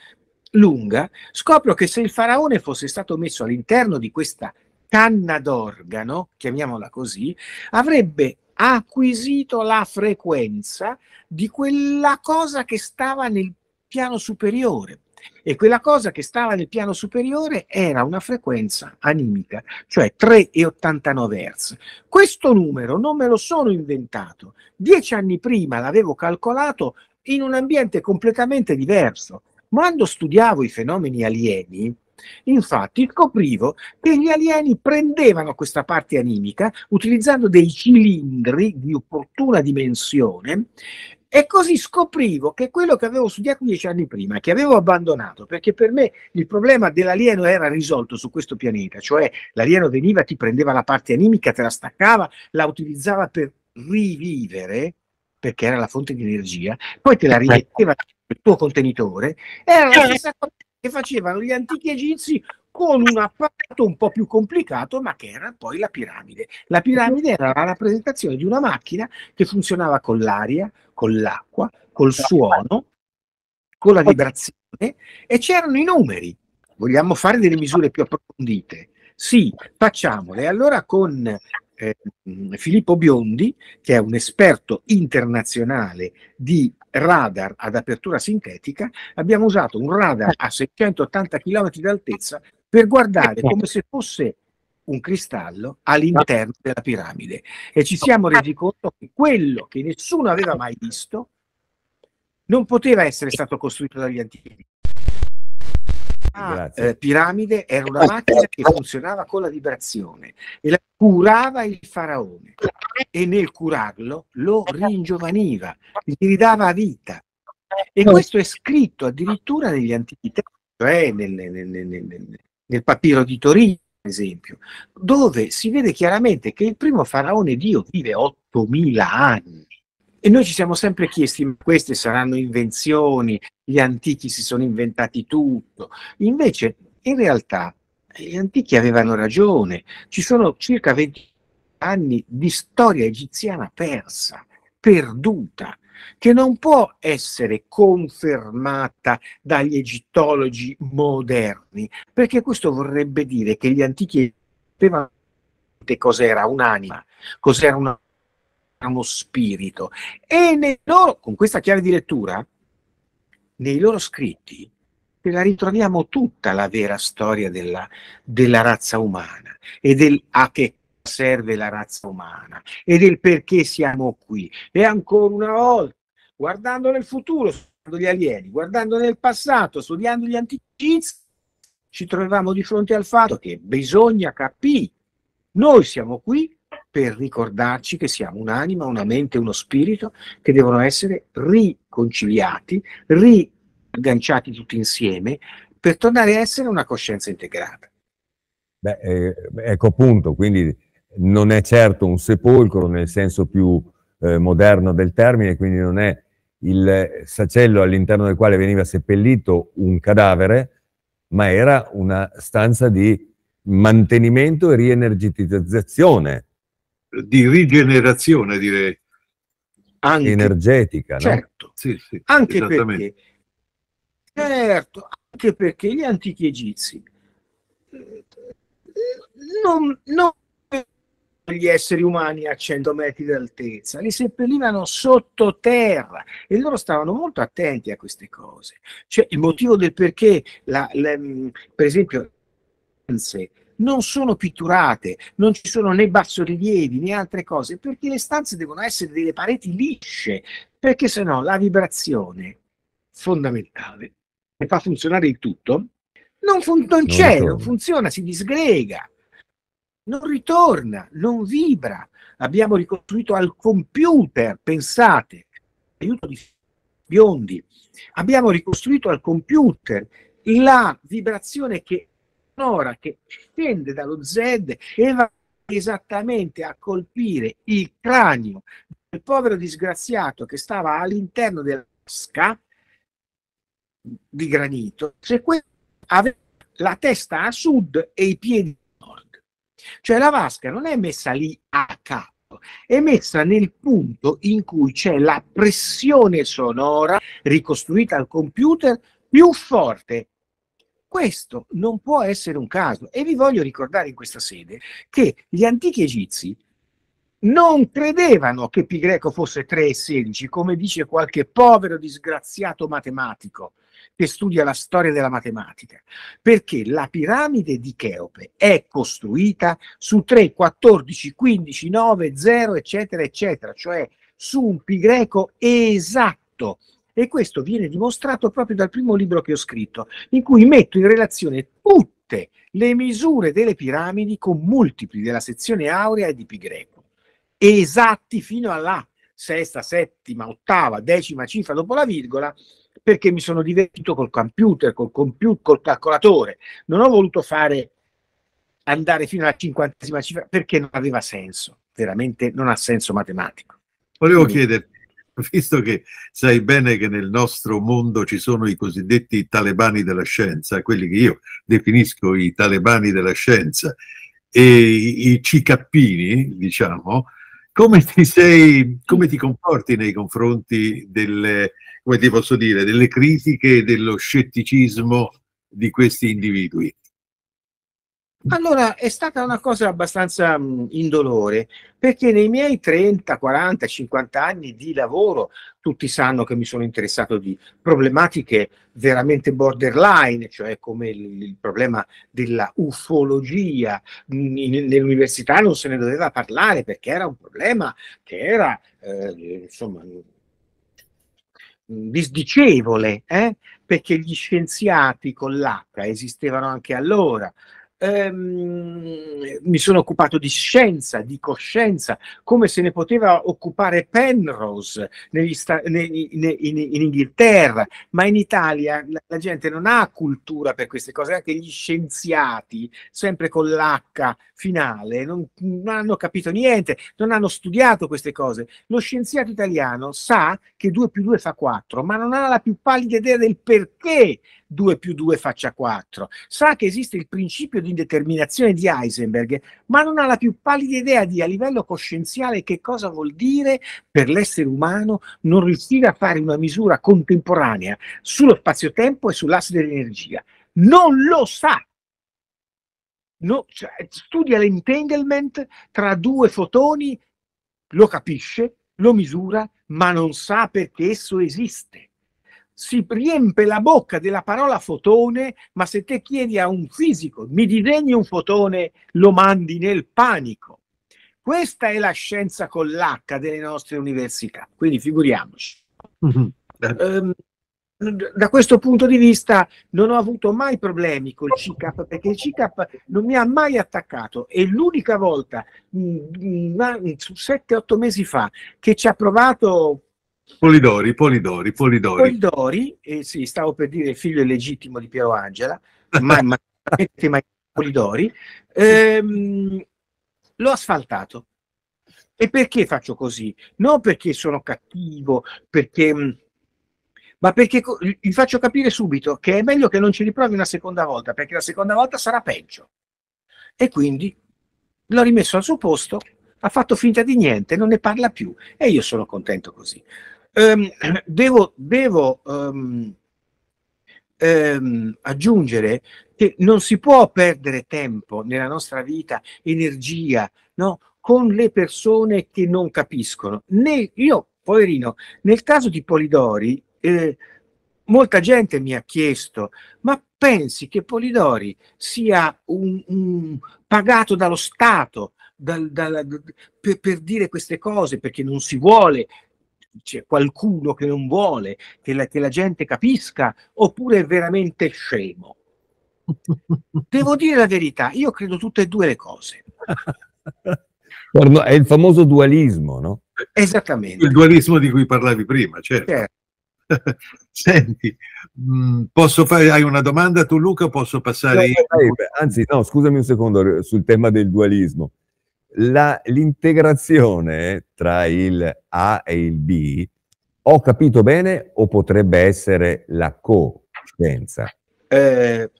[SPEAKER 2] lunga, scopro che se il faraone fosse stato messo all'interno di questa canna d'organo, chiamiamola così, avrebbe acquisito la frequenza di quella cosa che stava nel piano superiore. E quella cosa che stava nel piano superiore era una frequenza animica, cioè 3,89 Hz. Questo numero non me lo sono inventato. Dieci anni prima l'avevo calcolato in un ambiente completamente diverso. Quando studiavo i fenomeni alieni, Infatti scoprivo che gli alieni prendevano questa parte animica utilizzando dei cilindri di opportuna dimensione e così scoprivo che quello che avevo studiato dieci anni prima, che avevo abbandonato, perché per me il problema dell'alieno era risolto su questo pianeta, cioè l'alieno veniva, ti prendeva la parte animica, te la staccava, la utilizzava per rivivere, perché era la fonte di energia, poi te la rimetteva nel tuo contenitore, era la eh. stessa cosa che facevano gli antichi egizi con un apparato un po' più complicato, ma che era poi la piramide. La piramide era la rappresentazione di una macchina che funzionava con l'aria, con l'acqua, col suono, con la vibrazione e c'erano i numeri. Vogliamo fare delle misure più approfondite? Sì, facciamole. Allora con eh, Filippo Biondi, che è un esperto internazionale di radar ad apertura sintetica, abbiamo usato un radar a 680 km d'altezza per guardare come se fosse un cristallo all'interno della piramide e ci siamo resi conto che quello che nessuno aveva mai visto non poteva essere stato costruito dagli antichi. La eh, piramide era una macchina che funzionava con la vibrazione e la curava il faraone e nel curarlo lo ringiovaniva, gli ridava vita. E questo è scritto addirittura negli antichi testi, cioè nel, nel, nel, nel, papiro di Torino, ad esempio, dove si vede chiaramente che il primo faraone Dio vive 8.000 anni. E noi ci siamo sempre chiesti, queste saranno invenzioni, gli antichi si sono inventati tutto. Invece, in realtà, gli antichi avevano ragione, ci sono circa 20 anni di storia egiziana persa, perduta, che non può essere confermata dagli egittologi moderni, perché questo vorrebbe dire che gli antichi sapevano cos'era un'anima, cos'era una, uno spirito. E loro, con questa chiave di lettura, nei loro scritti che la ritroviamo tutta la vera storia della, della razza umana e del a che serve la razza umana e del perché siamo qui. E ancora una volta, guardando nel futuro, studiando gli alieni, guardando nel passato, studiando gli antichi, ci troviamo di fronte al fatto che bisogna capire, noi siamo qui per ricordarci che siamo un'anima, una mente, uno spirito che devono essere riconciliati, riconciliati agganciati tutti insieme per tornare a essere una coscienza integrata.
[SPEAKER 3] Beh, eh, ecco appunto, quindi non è certo un sepolcro nel senso più eh, moderno del termine, quindi non è il sacello all'interno del quale veniva seppellito un cadavere, ma era una stanza di mantenimento e rienergetizzazione. Di rigenerazione, direi. Anche, energetica,
[SPEAKER 1] certo.
[SPEAKER 2] no? Sì, sì, Anche perché certo, anche perché gli antichi egizi eh, non, non gli esseri umani a 100 metri d'altezza, li seppellivano sottoterra e loro stavano molto attenti a queste cose. Cioè il motivo del perché, la, la, mm, per esempio, non sono pitturate, non ci sono né bassorilievi né altre cose, perché le stanze devono essere delle pareti lisce, perché sennò la vibrazione fondamentale e fa funzionare il tutto, non, fun- non c'è, non, non funziona, si disgrega, non ritorna, non vibra. Abbiamo ricostruito al computer, pensate, aiuto di biondi, abbiamo ricostruito al computer la vibrazione che sonora che scende dallo Z e va esattamente a colpire il cranio del povero disgraziato che stava all'interno della tasca di granito, se questo aveva la testa a sud e i piedi a nord. Cioè la vasca non è messa lì a capo, è messa nel punto in cui c'è la pressione sonora ricostruita al computer più forte. Questo non può essere un caso e vi voglio ricordare in questa sede che gli antichi egizi non credevano che pi greco fosse 3 e 16, come dice qualche povero disgraziato matematico che studia la storia della matematica, perché la piramide di Cheope è costruita su 3, 14, 15, 9, 0, eccetera, eccetera, cioè su un pi greco esatto. E questo viene dimostrato proprio dal primo libro che ho scritto, in cui metto in relazione tutte le misure delle piramidi con multipli della sezione aurea e di pi greco, esatti fino alla sesta, settima, ottava, decima cifra dopo la virgola, perché mi sono divertito col computer, col, computer, col calcolatore. Non ho voluto fare andare fino alla cinquantesima cifra perché non aveva senso, veramente non ha senso matematico.
[SPEAKER 1] Volevo Quindi. chiederti, visto che sai bene che nel nostro mondo ci sono i cosiddetti talebani della scienza, quelli che io definisco i talebani della scienza, e i cicappini, diciamo, come ti, sei, come ti comporti nei confronti delle, come ti posso dire, delle critiche e dello scetticismo di questi individui?
[SPEAKER 2] Allora è stata una cosa abbastanza mh, mm, indolore perché nei miei 30, 40, 50 anni di lavoro tutti sanno che mi sono interessato di problematiche veramente borderline, cioè come il, il problema della ufologia. Nell'università non se ne doveva parlare perché era un problema che era eh, insomma mm, disdicevole, eh? perché gli scienziati con l'H esistevano anche allora, ehm, mi sono occupato di scienza, di coscienza, come se ne poteva occupare Penrose sta- ne- in-, in-, in, Inghilterra, ma in Italia la-, la, gente non ha cultura per queste cose, anche gli scienziati, sempre con l'H finale, non, non hanno capito niente, non hanno studiato queste cose. Lo scienziato italiano sa che 2 più 2 fa 4, ma non ha la più pallida idea del perché 2 più 2 faccia 4. Sa che esiste il principio di indeterminazione di Heisenberg, ma non ha la più pallida idea di a livello coscienziale che cosa vuol dire per l'essere umano non riuscire a fare una misura contemporanea sullo spazio-tempo e sull'asse dell'energia. Non lo sa! No, cioè, studia l'entanglement tra due fotoni, lo capisce, lo misura, ma non sa perché esso esiste si riempie la bocca della parola fotone, ma se te chiedi a un fisico, mi disegni un fotone, lo mandi nel panico. Questa è la scienza con l'H delle nostre università, quindi figuriamoci. Mm-hmm. Um, da questo punto di vista non ho avuto mai problemi col CICAP perché il CICAP non mi ha mai attaccato e l'unica volta, 7-8 mm, mm, mm, mesi fa, che ci ha provato
[SPEAKER 1] Polidori, Polidori, Polidori.
[SPEAKER 2] Polidori, eh, sì, stavo per dire figlio illegittimo di Piero Angela, ma, ma, ma Polidori, ehm, l'ho asfaltato. E perché faccio così? Non perché sono cattivo, perché, mm, ma perché vi faccio capire subito che è meglio che non ci riprovi una seconda volta, perché la seconda volta sarà peggio. E quindi l'ho rimesso al suo posto, ha fatto finta di niente, non ne parla più e io sono contento così ehm, devo, devo ehm, ehm, aggiungere che non si può perdere tempo nella nostra vita, energia, no? con le persone che non capiscono. Né, io, poverino, nel caso di Polidori, eh, molta gente mi ha chiesto, ma pensi che Polidori sia un, un pagato dallo Stato dal, dal, per, per, dire queste cose perché non si vuole c'è qualcuno che non vuole che la, che la gente capisca oppure è veramente scemo? Devo dire la verità, io credo tutte e due le cose.
[SPEAKER 1] È il famoso dualismo, no?
[SPEAKER 2] Esattamente.
[SPEAKER 1] Il dualismo di cui parlavi prima, certo. certo. Senti, mm, posso fare, hai una domanda tu Luca, posso passare no, io?
[SPEAKER 3] Anzi, no, scusami un secondo sul tema del dualismo la, l'integrazione tra il A e il B, ho capito bene o potrebbe essere la coscienza?
[SPEAKER 2] Eh,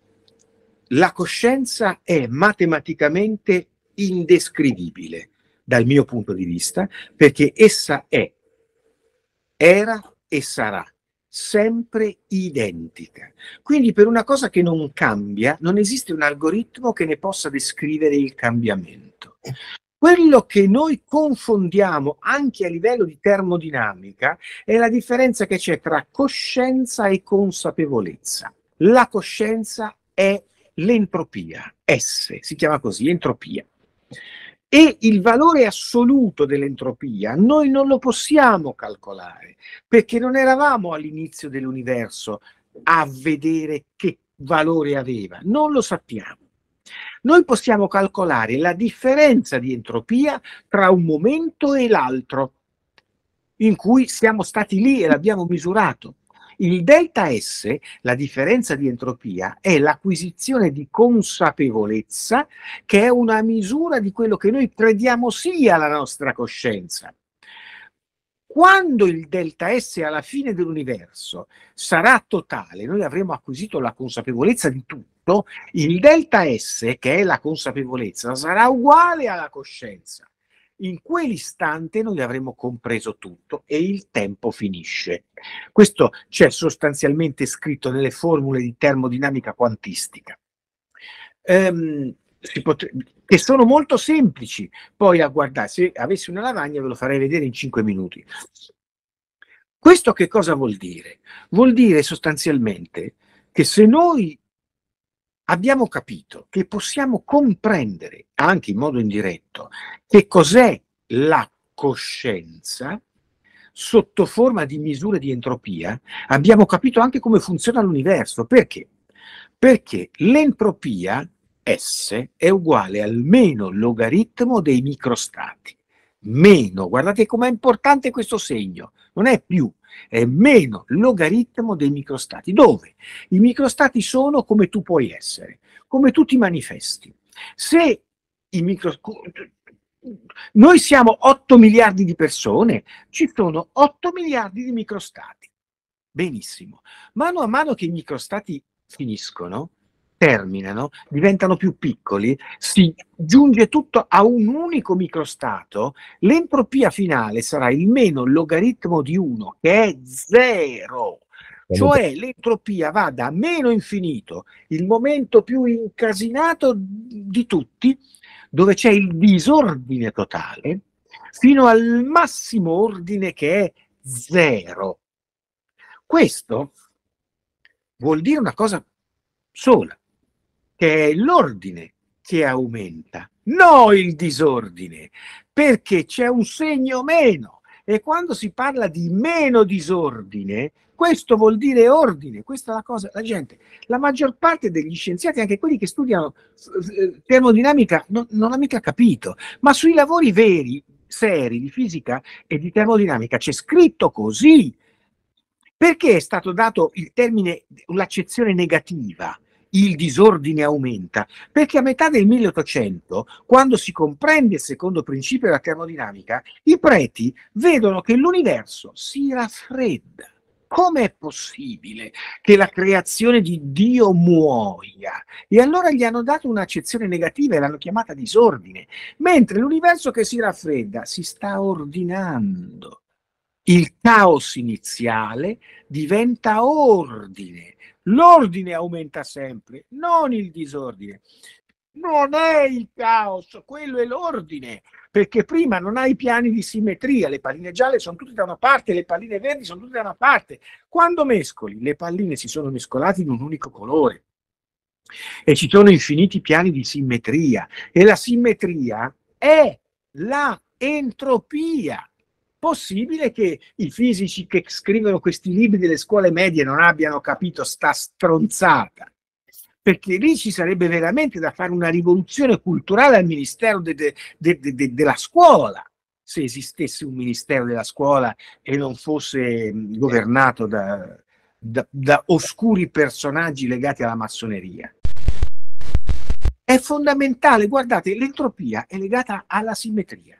[SPEAKER 2] la coscienza è matematicamente indescrivibile dal mio punto di vista perché essa è, era e sarà sempre identica. Quindi per una cosa che non cambia non esiste un algoritmo che ne possa descrivere il cambiamento. Quello che noi confondiamo anche a livello di termodinamica è la differenza che c'è tra coscienza e consapevolezza. La coscienza è l'entropia, S, si chiama così, entropia e il valore assoluto dell'entropia noi non lo possiamo calcolare perché non eravamo all'inizio dell'universo a vedere che valore aveva, non lo sappiamo. Noi possiamo calcolare la differenza di entropia tra un momento e l'altro in cui siamo stati lì e l'abbiamo misurato. Il delta S, la differenza di entropia, è l'acquisizione di consapevolezza che è una misura di quello che noi crediamo sia la nostra coscienza. Quando il delta S alla fine dell'universo sarà totale, noi avremo acquisito la consapevolezza di tutto, il delta S, che è la consapevolezza, sarà uguale alla coscienza in quell'istante noi avremo compreso tutto e il tempo finisce. Questo c'è sostanzialmente scritto nelle formule di termodinamica quantistica. Ehm, che sono molto semplici poi a guardare. Se avessi una lavagna ve lo farei vedere in 5 minuti. Questo che cosa vuol dire? Vuol dire sostanzialmente che se noi abbiamo capito che possiamo comprendere anche in modo indiretto che cos'è la coscienza sotto forma di misure di entropia, abbiamo capito anche come funziona l'universo. Perché? Perché l'entropia S è uguale almeno logaritmo dei microstati meno, guardate com'è importante questo segno, non è più, è meno logaritmo dei microstati, dove i microstati sono come tu puoi essere, come tu ti manifesti. Se i microstati noi siamo 8 miliardi di persone, ci sono 8 miliardi di microstati. Benissimo. Mano a mano che i microstati finiscono, terminano, diventano più piccoli, si giunge tutto a un unico microstato, l'entropia finale sarà il meno logaritmo di 1, che è 0. Cioè l'entropia va da meno infinito, il momento più incasinato di tutti, dove c'è il disordine totale, fino al massimo ordine che è 0. Questo vuol dire una cosa sola, che è l'ordine che aumenta, non il disordine, perché c'è un segno meno. E quando si parla di meno disordine, questo vuol dire ordine, questa è la cosa, la gente, la maggior parte degli scienziati, anche quelli che studiano termodinamica, non, non ha mica capito, ma sui lavori veri, seri di fisica e di termodinamica c'è scritto così. Perché è stato dato il termine, l'accezione negativa? il disordine aumenta, perché a metà del 1800, quando si comprende il secondo principio della termodinamica, i preti vedono che l'universo si raffredda. Com'è possibile che la creazione di Dio muoia? E allora gli hanno dato un'accezione negativa e l'hanno chiamata disordine, mentre l'universo che si raffredda si sta ordinando. Il caos iniziale diventa ordine, L'ordine aumenta sempre, non il disordine. Non è il caos, quello è l'ordine, perché prima non hai piani di simmetria, le palline gialle sono tutte da una parte, le palline verdi sono tutte da una parte. Quando mescoli, le palline si sono mescolate in un unico colore e ci sono infiniti piani di simmetria e la simmetria è la entropia possibile che i fisici che scrivono questi libri delle scuole medie non abbiano capito sta stronzata? Perché lì ci sarebbe veramente da fare una rivoluzione culturale al Ministero de, de, de, della Scuola, se esistesse un Ministero della Scuola e non fosse mm, governato da, da, da oscuri personaggi legati alla massoneria. È fondamentale, guardate, l'entropia è legata alla simmetria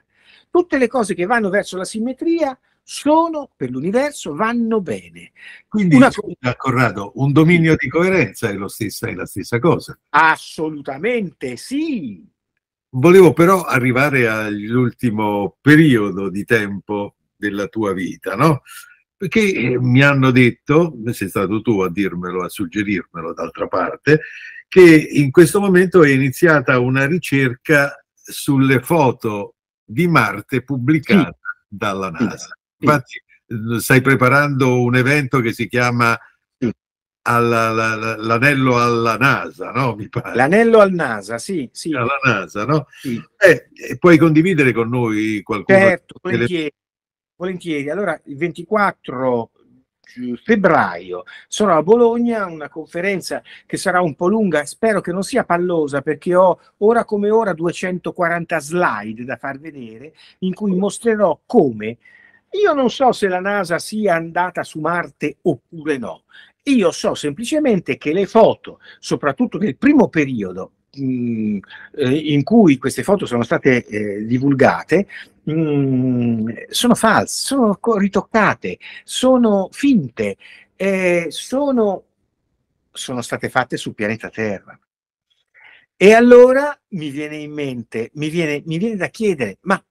[SPEAKER 2] Tutte le cose che vanno verso la simmetria sono per l'universo, vanno bene. Quindi, Una... scusa,
[SPEAKER 1] Corrado, un dominio di coerenza è, stesso, è la stessa cosa.
[SPEAKER 2] Assolutamente sì.
[SPEAKER 1] Volevo però arrivare all'ultimo periodo di tempo della tua vita, no? Perché eh, mi hanno detto, sei stato tu a dirmelo, a suggerirmelo d'altra parte, che in questo momento è iniziata una ricerca sulle foto di Marte pubblicata sì. dalla NASA. Infatti eh, stai preparando un evento che si chiama alla, la, l'anello alla NASA, no? Mi pare. L'anello al NASA, sì. sì. Alla NASA, no? Sì. Eh, puoi condividere con noi qualcosa? Certo, volentieri.
[SPEAKER 2] Le... volentieri. Allora, il 24 febbraio sono a Bologna, una conferenza che sarà un po' lunga, spero che non sia pallosa perché ho ora come ora 240 slide da far vedere in cui mostrerò come. Io non so se la NASA sia andata su Marte oppure no. Io so semplicemente che le foto, soprattutto del primo periodo, eh, in cui queste foto sono state eh, divulgate mh, sono false, sono ritoccate, sono finte, eh, sono, sono state fatte sul pianeta Terra. E allora mi viene in mente, mi viene, mi viene, da chiedere, ma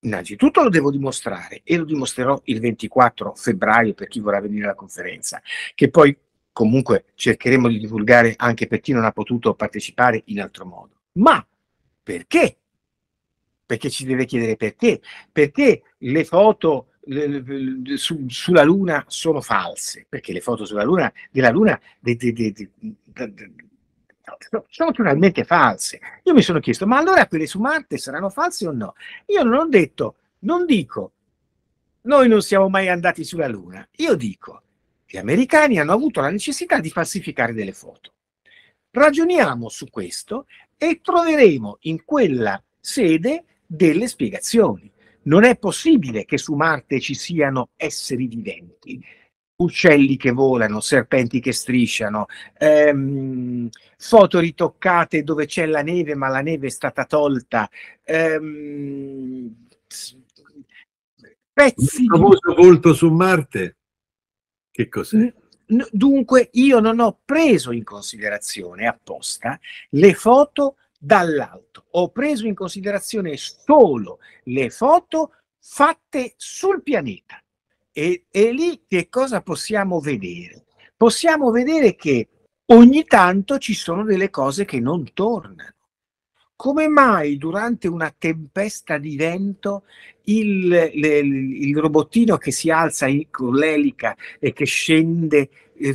[SPEAKER 2] innanzitutto lo devo dimostrare e lo dimostrerò il 24 febbraio per chi vorrà venire alla conferenza, che poi comunque cercheremo di divulgare anche per chi non ha potuto partecipare in altro modo. Ma perché? Perché ci deve chiedere perché? Perché le foto su, sulla Luna sono false, perché le foto sulla Luna, della Luna de, de, de, sono totalmente false. Io mi sono chiesto, ma allora quelle su Marte saranno false o no? Io non ho detto, non dico, noi non siamo mai andati sulla Luna, io dico, gli americani hanno avuto la necessità di falsificare delle foto. Ragioniamo su questo e troveremo in quella sede delle spiegazioni. Non è possibile che su Marte ci siano esseri viventi, uccelli che volano, serpenti che strisciano, ehm, foto ritoccate dove c'è la neve ma la neve è stata tolta, ehm, pezzi... Il famoso volto su Marte. Che cos'è? Dunque, io non ho preso in considerazione apposta le foto dall'alto, ho preso in considerazione solo le foto fatte sul pianeta. E, e lì che cosa possiamo vedere? Possiamo vedere che ogni tanto ci sono delle cose che non tornano come mai durante una tempesta di vento il, le, il robottino che si alza in, con l'elica e che scende eh,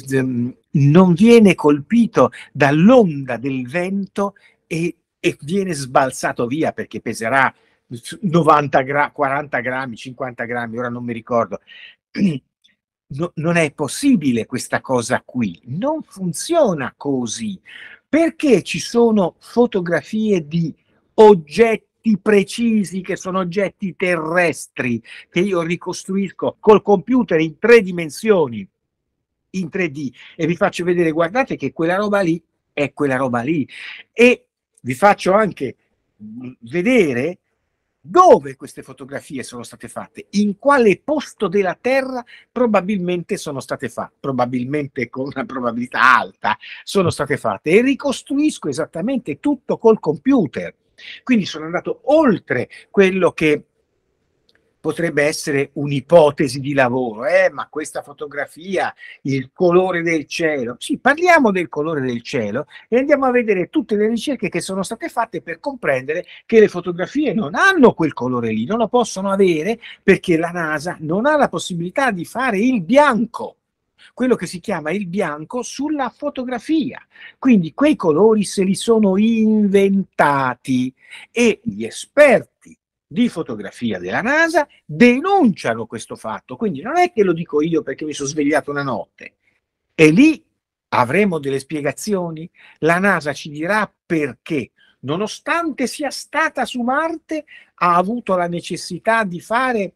[SPEAKER 2] non viene colpito dall'onda del vento e, e viene sbalzato via perché peserà 90 gra- 40 grammi, 50 grammi, ora non mi ricordo. No, non è possibile questa cosa qui, non funziona così. Perché ci sono fotografie di oggetti precisi che sono oggetti terrestri che io ricostruisco col computer in tre dimensioni in 3D e vi faccio vedere guardate che quella roba lì è quella roba lì e vi faccio anche mm, vedere dove queste fotografie sono state fatte, in quale posto della Terra probabilmente sono state fatte, probabilmente con una probabilità alta sono state fatte e ricostruisco esattamente tutto col computer. Quindi sono andato oltre quello che potrebbe essere un'ipotesi di lavoro, eh, ma questa fotografia, il colore del cielo. Sì, parliamo del colore del cielo e andiamo a vedere tutte le ricerche che sono state fatte per comprendere che le fotografie non hanno quel colore lì, non lo possono avere perché la NASA non ha la possibilità di fare il bianco quello che si chiama il bianco sulla fotografia. Quindi quei colori se li sono inventati e gli esperti di fotografia della NASA denunciano questo fatto, quindi non è che lo dico io perché mi sono svegliato una notte, e lì avremo delle spiegazioni, la NASA ci dirà perché, nonostante sia stata su Marte, ha avuto la necessità di fare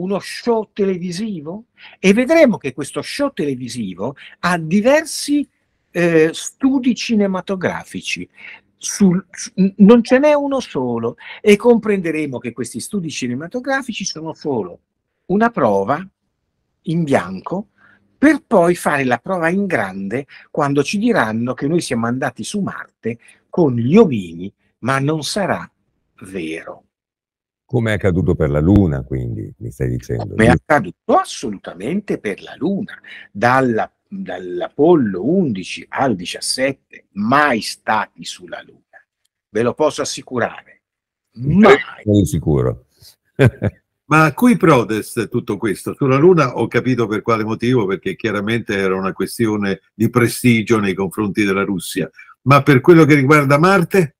[SPEAKER 2] uno show televisivo e vedremo che questo show televisivo ha diversi eh, studi cinematografici sul, non ce n'è uno solo e comprenderemo che questi studi cinematografici sono solo una prova in bianco per poi fare la prova in grande quando ci diranno che noi siamo andati su Marte con gli omini, ma non sarà vero.
[SPEAKER 3] Come è accaduto per la Luna, quindi, mi stai dicendo? Come è
[SPEAKER 2] accaduto assolutamente per la Luna, dalla dall'Apollo 11 al 17 mai stati sulla Luna. Ve lo posso assicurare. Mai.
[SPEAKER 3] Sono sicuro.
[SPEAKER 1] Ma a cui prodest tutto questo? Sulla Luna ho capito per quale motivo, perché chiaramente era una questione di prestigio nei confronti della Russia.
[SPEAKER 2] Ma per quello che riguarda Marte?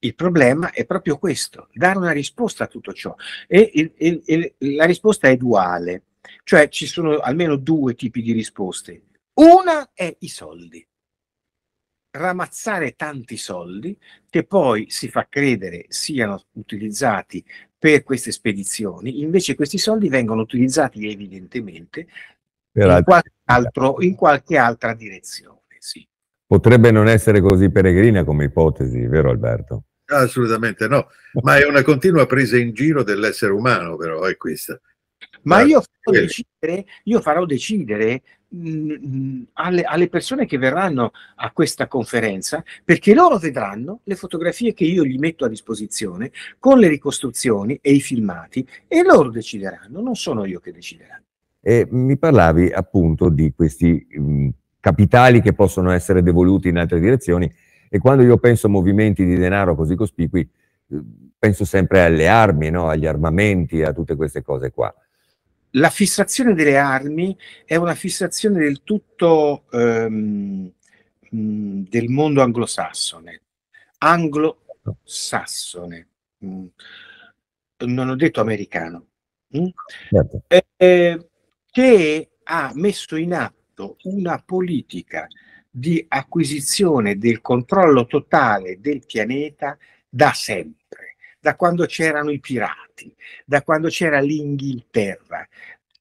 [SPEAKER 2] Il problema è proprio questo, dare una risposta a tutto ciò. E il, il, il, la risposta è duale cioè ci sono almeno due tipi di risposte. Una è i soldi. Ramazzare tanti soldi che poi si fa credere siano utilizzati per queste spedizioni, invece questi soldi vengono utilizzati evidentemente in qualche, altro, in qualche altra direzione. Sì.
[SPEAKER 3] Potrebbe non essere così peregrina come ipotesi, vero Alberto?
[SPEAKER 2] Assolutamente
[SPEAKER 1] no, ma è una continua presa in giro dell'essere umano, però è questa ma certo, io
[SPEAKER 2] farò decidere, io farò decidere mh, mm, mm, alle, alle, persone che verranno a questa conferenza perché loro vedranno le fotografie che io gli metto a disposizione con le ricostruzioni e i filmati e loro decideranno, non sono io che deciderà.
[SPEAKER 3] E mi parlavi appunto di questi mh, mm, capitali che possono essere devoluti in altre direzioni e quando io penso a movimenti di denaro così cospicui eh, penso sempre alle armi, no? agli armamenti, a tutte queste cose qua
[SPEAKER 2] la fissazione delle armi è una fissazione del tutto ehm, mm, del mondo anglosassone. Anglosassone. Mm. Non ho detto americano. Mm? Certo. Eh, eh, che ha messo in atto una politica di acquisizione del controllo totale del pianeta da sempre da quando c'erano i pirati, da quando c'era l'Inghilterra.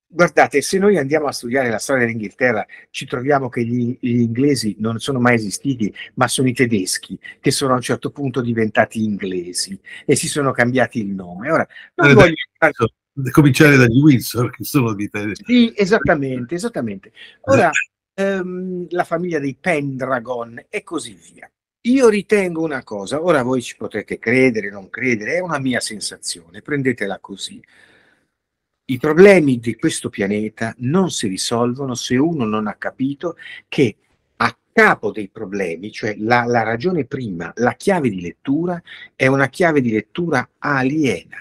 [SPEAKER 2] Guardate, se noi andiamo a studiare la storia dell'Inghilterra, ci troviamo che gli, gli inglesi non sono mai esistiti, ma sono i tedeschi che sono a un certo punto diventati inglesi e si sono cambiati il nome. Ora, non eh, voglio...
[SPEAKER 1] Dai, eh, cominciare dagli Windsor, che sono
[SPEAKER 2] di tedeschi. Sì, esattamente, esattamente. Ora, ehm, la famiglia dei Pendragon e così via. Io ritengo una cosa, ora voi ci potete credere, non credere, è una mia sensazione, prendetela così. I problemi di questo pianeta non si risolvono se uno non ha capito che a capo dei problemi, cioè la, la ragione prima, la chiave di lettura, è una chiave di lettura aliena.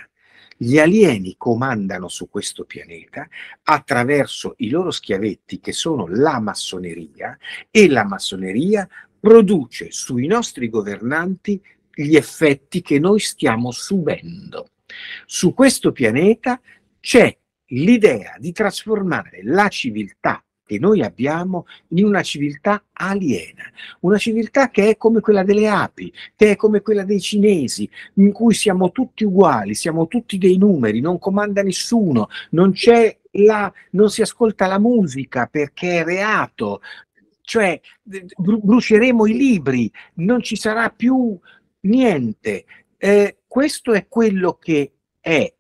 [SPEAKER 2] Gli alieni comandano su questo pianeta attraverso i loro schiavetti che sono la massoneria e la massoneria produce sui nostri governanti gli effetti che noi stiamo subendo. Su questo pianeta c'è l'idea di trasformare la civiltà che noi abbiamo in una civiltà aliena, una civiltà che è come quella delle api, che è come quella dei cinesi, in cui siamo tutti uguali, siamo tutti dei numeri, non comanda nessuno, non c'è la, non si ascolta la musica perché è reato, cioè bruceremo i libri, non ci sarà più niente. Eh, questo è quello che è,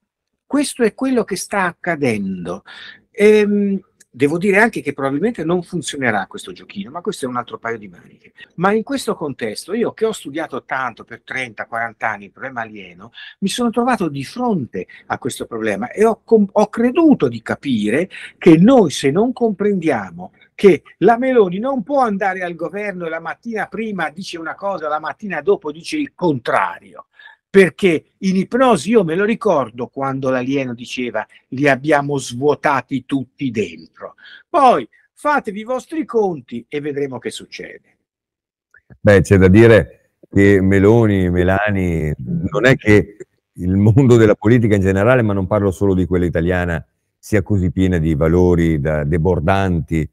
[SPEAKER 2] questo è quello che sta accadendo. Ehm, devo dire anche che probabilmente non funzionerà questo giochino, ma questo è un altro paio di maniche. Ma in questo contesto, io che ho studiato tanto per 30-40 anni il problema alieno, mi sono trovato di fronte a questo problema e ho, ho creduto di capire che noi se non comprendiamo che la Meloni non può andare al governo e la mattina prima dice una cosa, la mattina dopo dice il contrario. Perché in ipnosi io me lo ricordo quando l'alieno diceva li abbiamo svuotati tutti dentro. Poi fatevi i vostri conti e vedremo che succede.
[SPEAKER 3] Beh, c'è da dire che Meloni, Melani, non è che il mondo della politica in generale, ma non parlo solo di quella italiana, sia così piena di valori da, debordanti,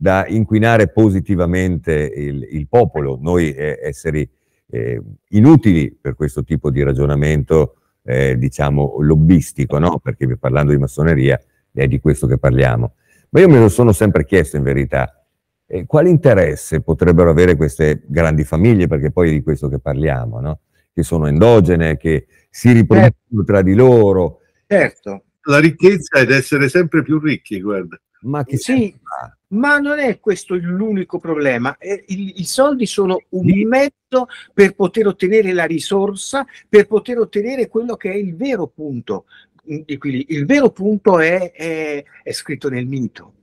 [SPEAKER 3] da inquinare positivamente il, il popolo, noi eh, esseri eh, inutili per questo tipo di ragionamento, eh, diciamo, lobbistico, no? perché parlando di massoneria è di questo che parliamo. Ma io me lo sono sempre chiesto in verità, eh, quale interesse potrebbero avere queste grandi famiglie, perché poi è di questo che parliamo, no? che sono endogene, che si riproducono certo. tra di loro.
[SPEAKER 2] Certo.
[SPEAKER 1] La ricchezza
[SPEAKER 3] è di essere
[SPEAKER 2] sempre più ricchi, guarda ma che eh, sì, ma non è questo l'unico problema. Eh, I, I soldi sono un sì. mezzo per poter ottenere la risorsa, per poter ottenere quello che è il vero punto. Mm, il vero punto è, è, è scritto nel mito,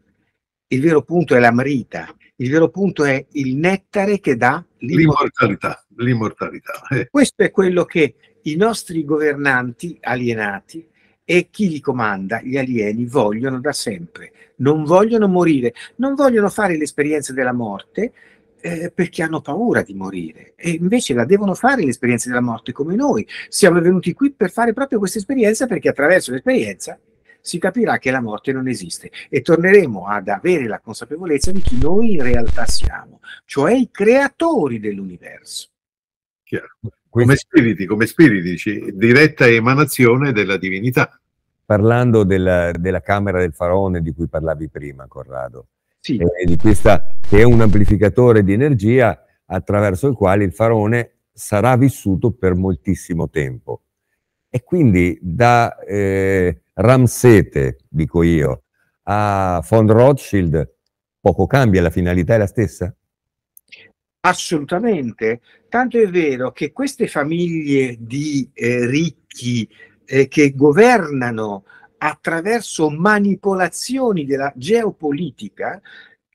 [SPEAKER 2] il vero punto è la marita, il vero punto è il nettare che dà l'immortalità. l'immortalità eh. Questo è quello che i nostri governanti alienati e chi li comanda, gli alieni, vogliono da sempre, non vogliono morire, non vogliono fare l'esperienza della morte eh, perché hanno paura di morire e invece la devono fare l'esperienza della morte come noi. Siamo venuti qui per fare proprio questa esperienza perché attraverso l'esperienza si capirà che la morte non esiste e torneremo ad avere la consapevolezza di chi noi in realtà siamo, cioè i creatori dell'universo.
[SPEAKER 1] Chiaro come spiriti, come spiriti,
[SPEAKER 3] cioè, diretta emanazione della divinità. Parlando della, della, Camera del Faraone di cui parlavi prima, Corrado, sì. eh, questa, che è un amplificatore di energia attraverso il quale il Faraone sarà vissuto per moltissimo tempo. E quindi da eh, Ramsete, dico io, a von Rothschild poco cambia, la finalità è la stessa?
[SPEAKER 2] Assolutamente, tanto è vero che queste famiglie di eh, ricchi eh, che governano attraverso manipolazioni della geopolitica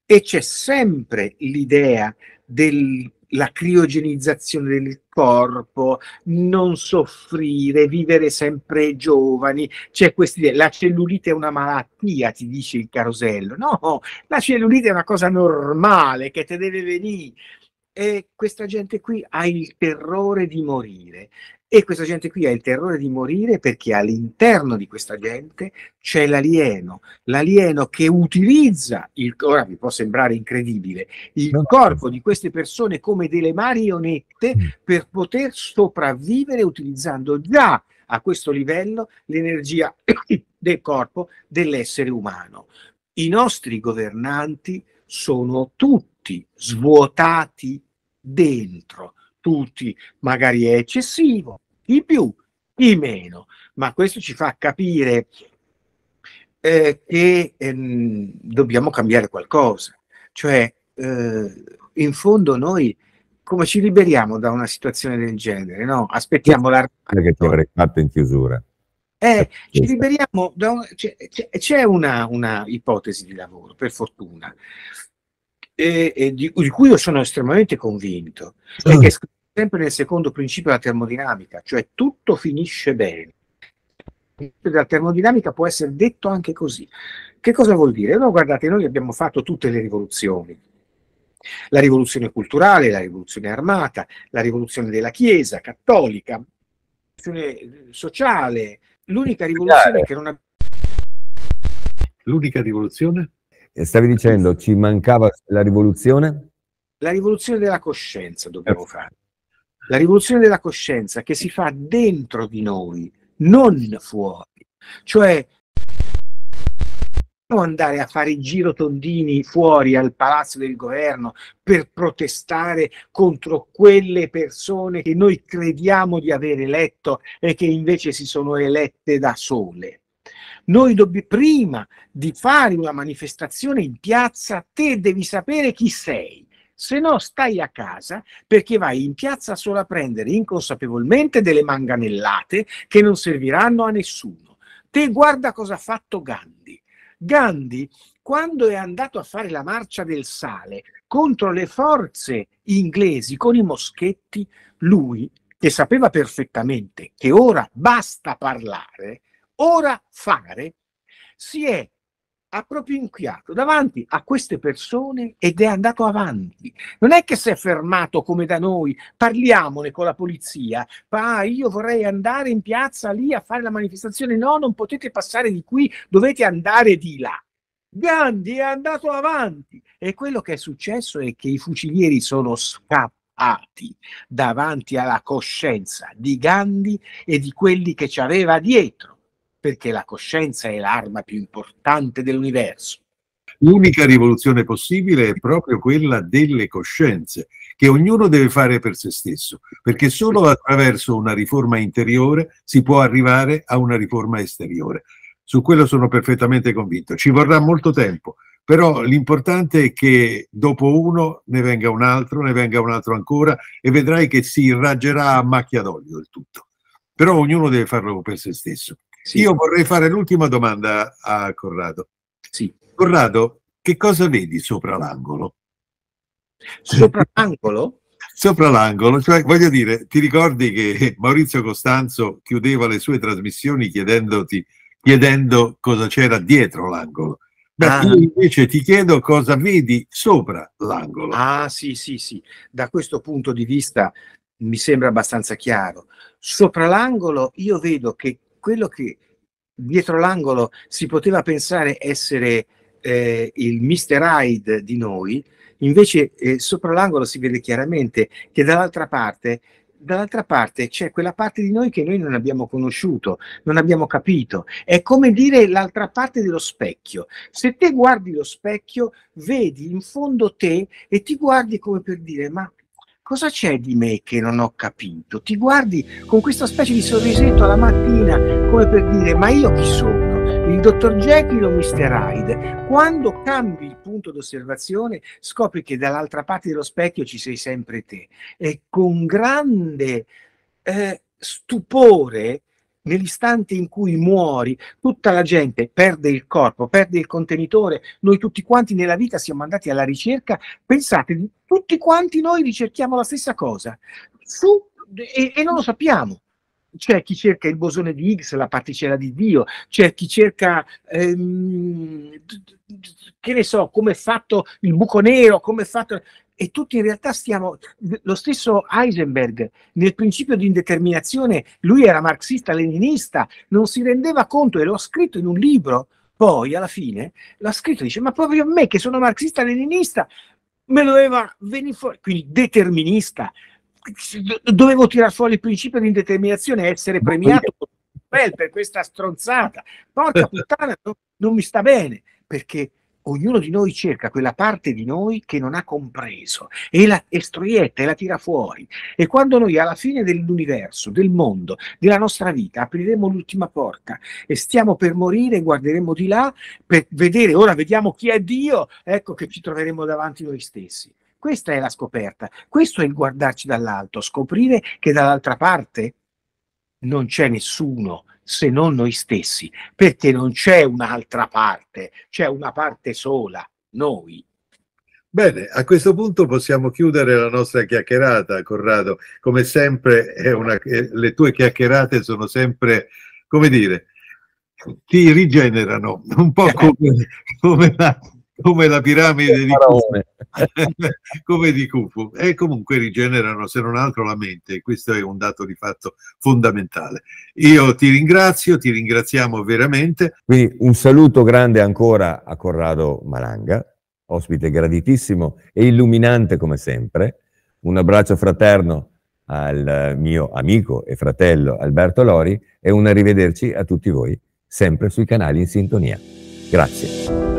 [SPEAKER 2] e c'è sempre l'idea della criogenizzazione del corpo, non soffrire, vivere sempre giovani, c'è questa idea, la cellulite è una malattia, ti dice il carosello, no, la cellulite è una cosa normale che te deve venire, e questa gente qui ha il terrore di morire e questa gente qui ha il terrore di morire perché all'interno di questa gente c'è l'alieno, l'alieno che utilizza, il, ora vi può sembrare incredibile, il corpo di queste persone come delle marionette mm. per poter sopravvivere utilizzando già a questo livello l'energia del corpo dell'essere umano. I nostri governanti sono tutti svuotati dentro, tutti magari è eccessivo, di più, di meno, ma questo ci fa capire eh, che ehm, dobbiamo cambiare qualcosa, cioè eh, in fondo noi come ci liberiamo da una situazione del genere? No? Aspettiamo l'arrivo.
[SPEAKER 3] Che ti avrei fatto in chiusura.
[SPEAKER 2] Eh, eh, ci liberiamo, un, c'è, c'è una, una, ipotesi di lavoro, per fortuna, e, e di, di, cui io sono estremamente convinto, mm. che è ah. sempre nel secondo principio della termodinamica, cioè tutto finisce bene. La termodinamica può essere detto anche così. Che cosa vuol dire? No, guardate, noi abbiamo fatto tutte le rivoluzioni, la rivoluzione culturale, la rivoluzione armata, la rivoluzione della Chiesa cattolica, la rivoluzione sociale, L'unica rivoluzione che non abbiamo...
[SPEAKER 3] L'unica rivoluzione? Stavi dicendo, ci mancava la rivoluzione?
[SPEAKER 2] La rivoluzione della coscienza dobbiamo fare. La rivoluzione della coscienza che si fa dentro di noi, non fuori. Cioè andare a fare giro tondini fuori al palazzo del governo per protestare contro quelle persone che noi crediamo di aver eletto e che invece si sono elette da sole. Noi dobbiamo, prima di fare una manifestazione in piazza, te devi sapere chi sei se no stai a casa perché vai in piazza solo a prendere inconsapevolmente delle manganellate che non serviranno a nessuno. Te guarda cosa ha fatto Gandhi Gandhi, quando è andato a fare la marcia del sale contro le forze inglesi con i moschetti, lui, che sapeva perfettamente che ora basta parlare, ora fare, si è ha propinquiato davanti a queste persone ed è andato avanti. Non è che si è fermato come da noi, parliamone con la polizia, ah, io vorrei andare in piazza lì a fare la manifestazione, no, non potete passare di qui, dovete andare di là. Gandhi è andato avanti e quello che è successo è che i fucilieri sono scappati davanti alla coscienza di Gandhi e di quelli che ci aveva dietro perché la coscienza è l'arma più importante dell'universo.
[SPEAKER 1] L'unica rivoluzione possibile è proprio quella delle coscienze, che ognuno deve fare per se stesso, perché solo attraverso una riforma interiore si può arrivare a una riforma esteriore. Su quello sono perfettamente convinto. Ci vorrà molto tempo, però l'importante è che dopo uno ne venga un altro, ne venga un altro ancora e vedrai che si irraggerà a macchia d'olio il tutto. Però ognuno deve farlo per se stesso. Sì. Io vorrei fare l'ultima domanda a Corrado. Sì. Corrado, che cosa vedi sopra l'angolo? Sopra l'angolo? Sopra l'angolo, cioè voglio dire, ti ricordi che Maurizio Costanzo chiudeva le sue trasmissioni chiedendoti, chiedendo cosa c'era dietro l'angolo?
[SPEAKER 2] Ah. Io invece
[SPEAKER 1] ti chiedo cosa vedi sopra
[SPEAKER 2] l'angolo. Ah sì, sì, sì, da questo punto di vista mi sembra abbastanza chiaro. Sopra l'angolo io vedo che quello che dietro l'angolo si poteva pensare essere eh, il Mr. Hyde di noi, invece eh, sopra l'angolo si vede chiaramente che dall'altra parte dall'altra parte c'è quella parte di noi che noi non abbiamo conosciuto, non abbiamo capito. È come dire l'altra parte dello specchio. Se te guardi lo specchio, vedi in fondo te e ti guardi come per dire ma cosa c'è di me che non ho capito? Ti guardi con questa specie di sorrisetto alla mattina come per dire ma io chi sono? Il dottor Jekyll o Mr. Hyde? Quando cambi il punto d'osservazione scopri che dall'altra parte dello specchio ci sei sempre te e con grande eh, stupore nell'istante in cui muori, tutta la gente perde il corpo, perde il contenitore, noi tutti quanti nella vita siamo andati alla ricerca, pensate, tutti quanti noi ricerchiamo la stessa cosa Su, e, e non lo sappiamo c'è chi cerca il bosone di Higgs, la particella di Dio, c'è chi cerca, ehm, che ne so, come è fatto il buco nero, come è fatto e tutti in realtà stiamo, lo stesso Heisenberg nel principio di indeterminazione, lui era marxista-leninista, non si rendeva conto e l'ho scritto in un libro, poi alla fine l'ha scritto, dice ma proprio a me che sono marxista-leninista me doveva venire fuori, quindi determinista, dovevo tirare fuori il principio di indeterminazione e essere premiato per questa stronzata, porca puttana non, non mi sta bene perché ognuno di noi cerca quella parte di noi che non ha compreso e la estroietta e la tira fuori. E quando noi alla fine dell'universo, del mondo, della nostra vita, apriremo l'ultima porta e stiamo per morire, guarderemo di là per vedere, ora vediamo chi è Dio, ecco che ci troveremo davanti noi stessi. Questa è la scoperta, questo è il guardarci dall'alto, scoprire che dall'altra parte non c'è nessuno se non noi stessi, perché non c'è un'altra parte, c'è una parte sola, noi. Bene, a questo punto possiamo
[SPEAKER 1] chiudere la nostra chiacchierata, Corrado. Come sempre, una, le tue chiacchierate sono sempre, come dire, ti rigenerano, un po' come, come la, come la piramide di Khufu, come di Khufu, e comunque rigenerano se non altro la mente, questo è un dato di fatto fondamentale. Io ti ringrazio, ti ringraziamo veramente.
[SPEAKER 3] Quindi un saluto grande ancora a Corrado Malanga, ospite graditissimo e illuminante come sempre. Un abbraccio fraterno al mio amico e fratello Alberto Lori e un arrivederci a tutti voi, sempre sui canali in sintonia. Grazie.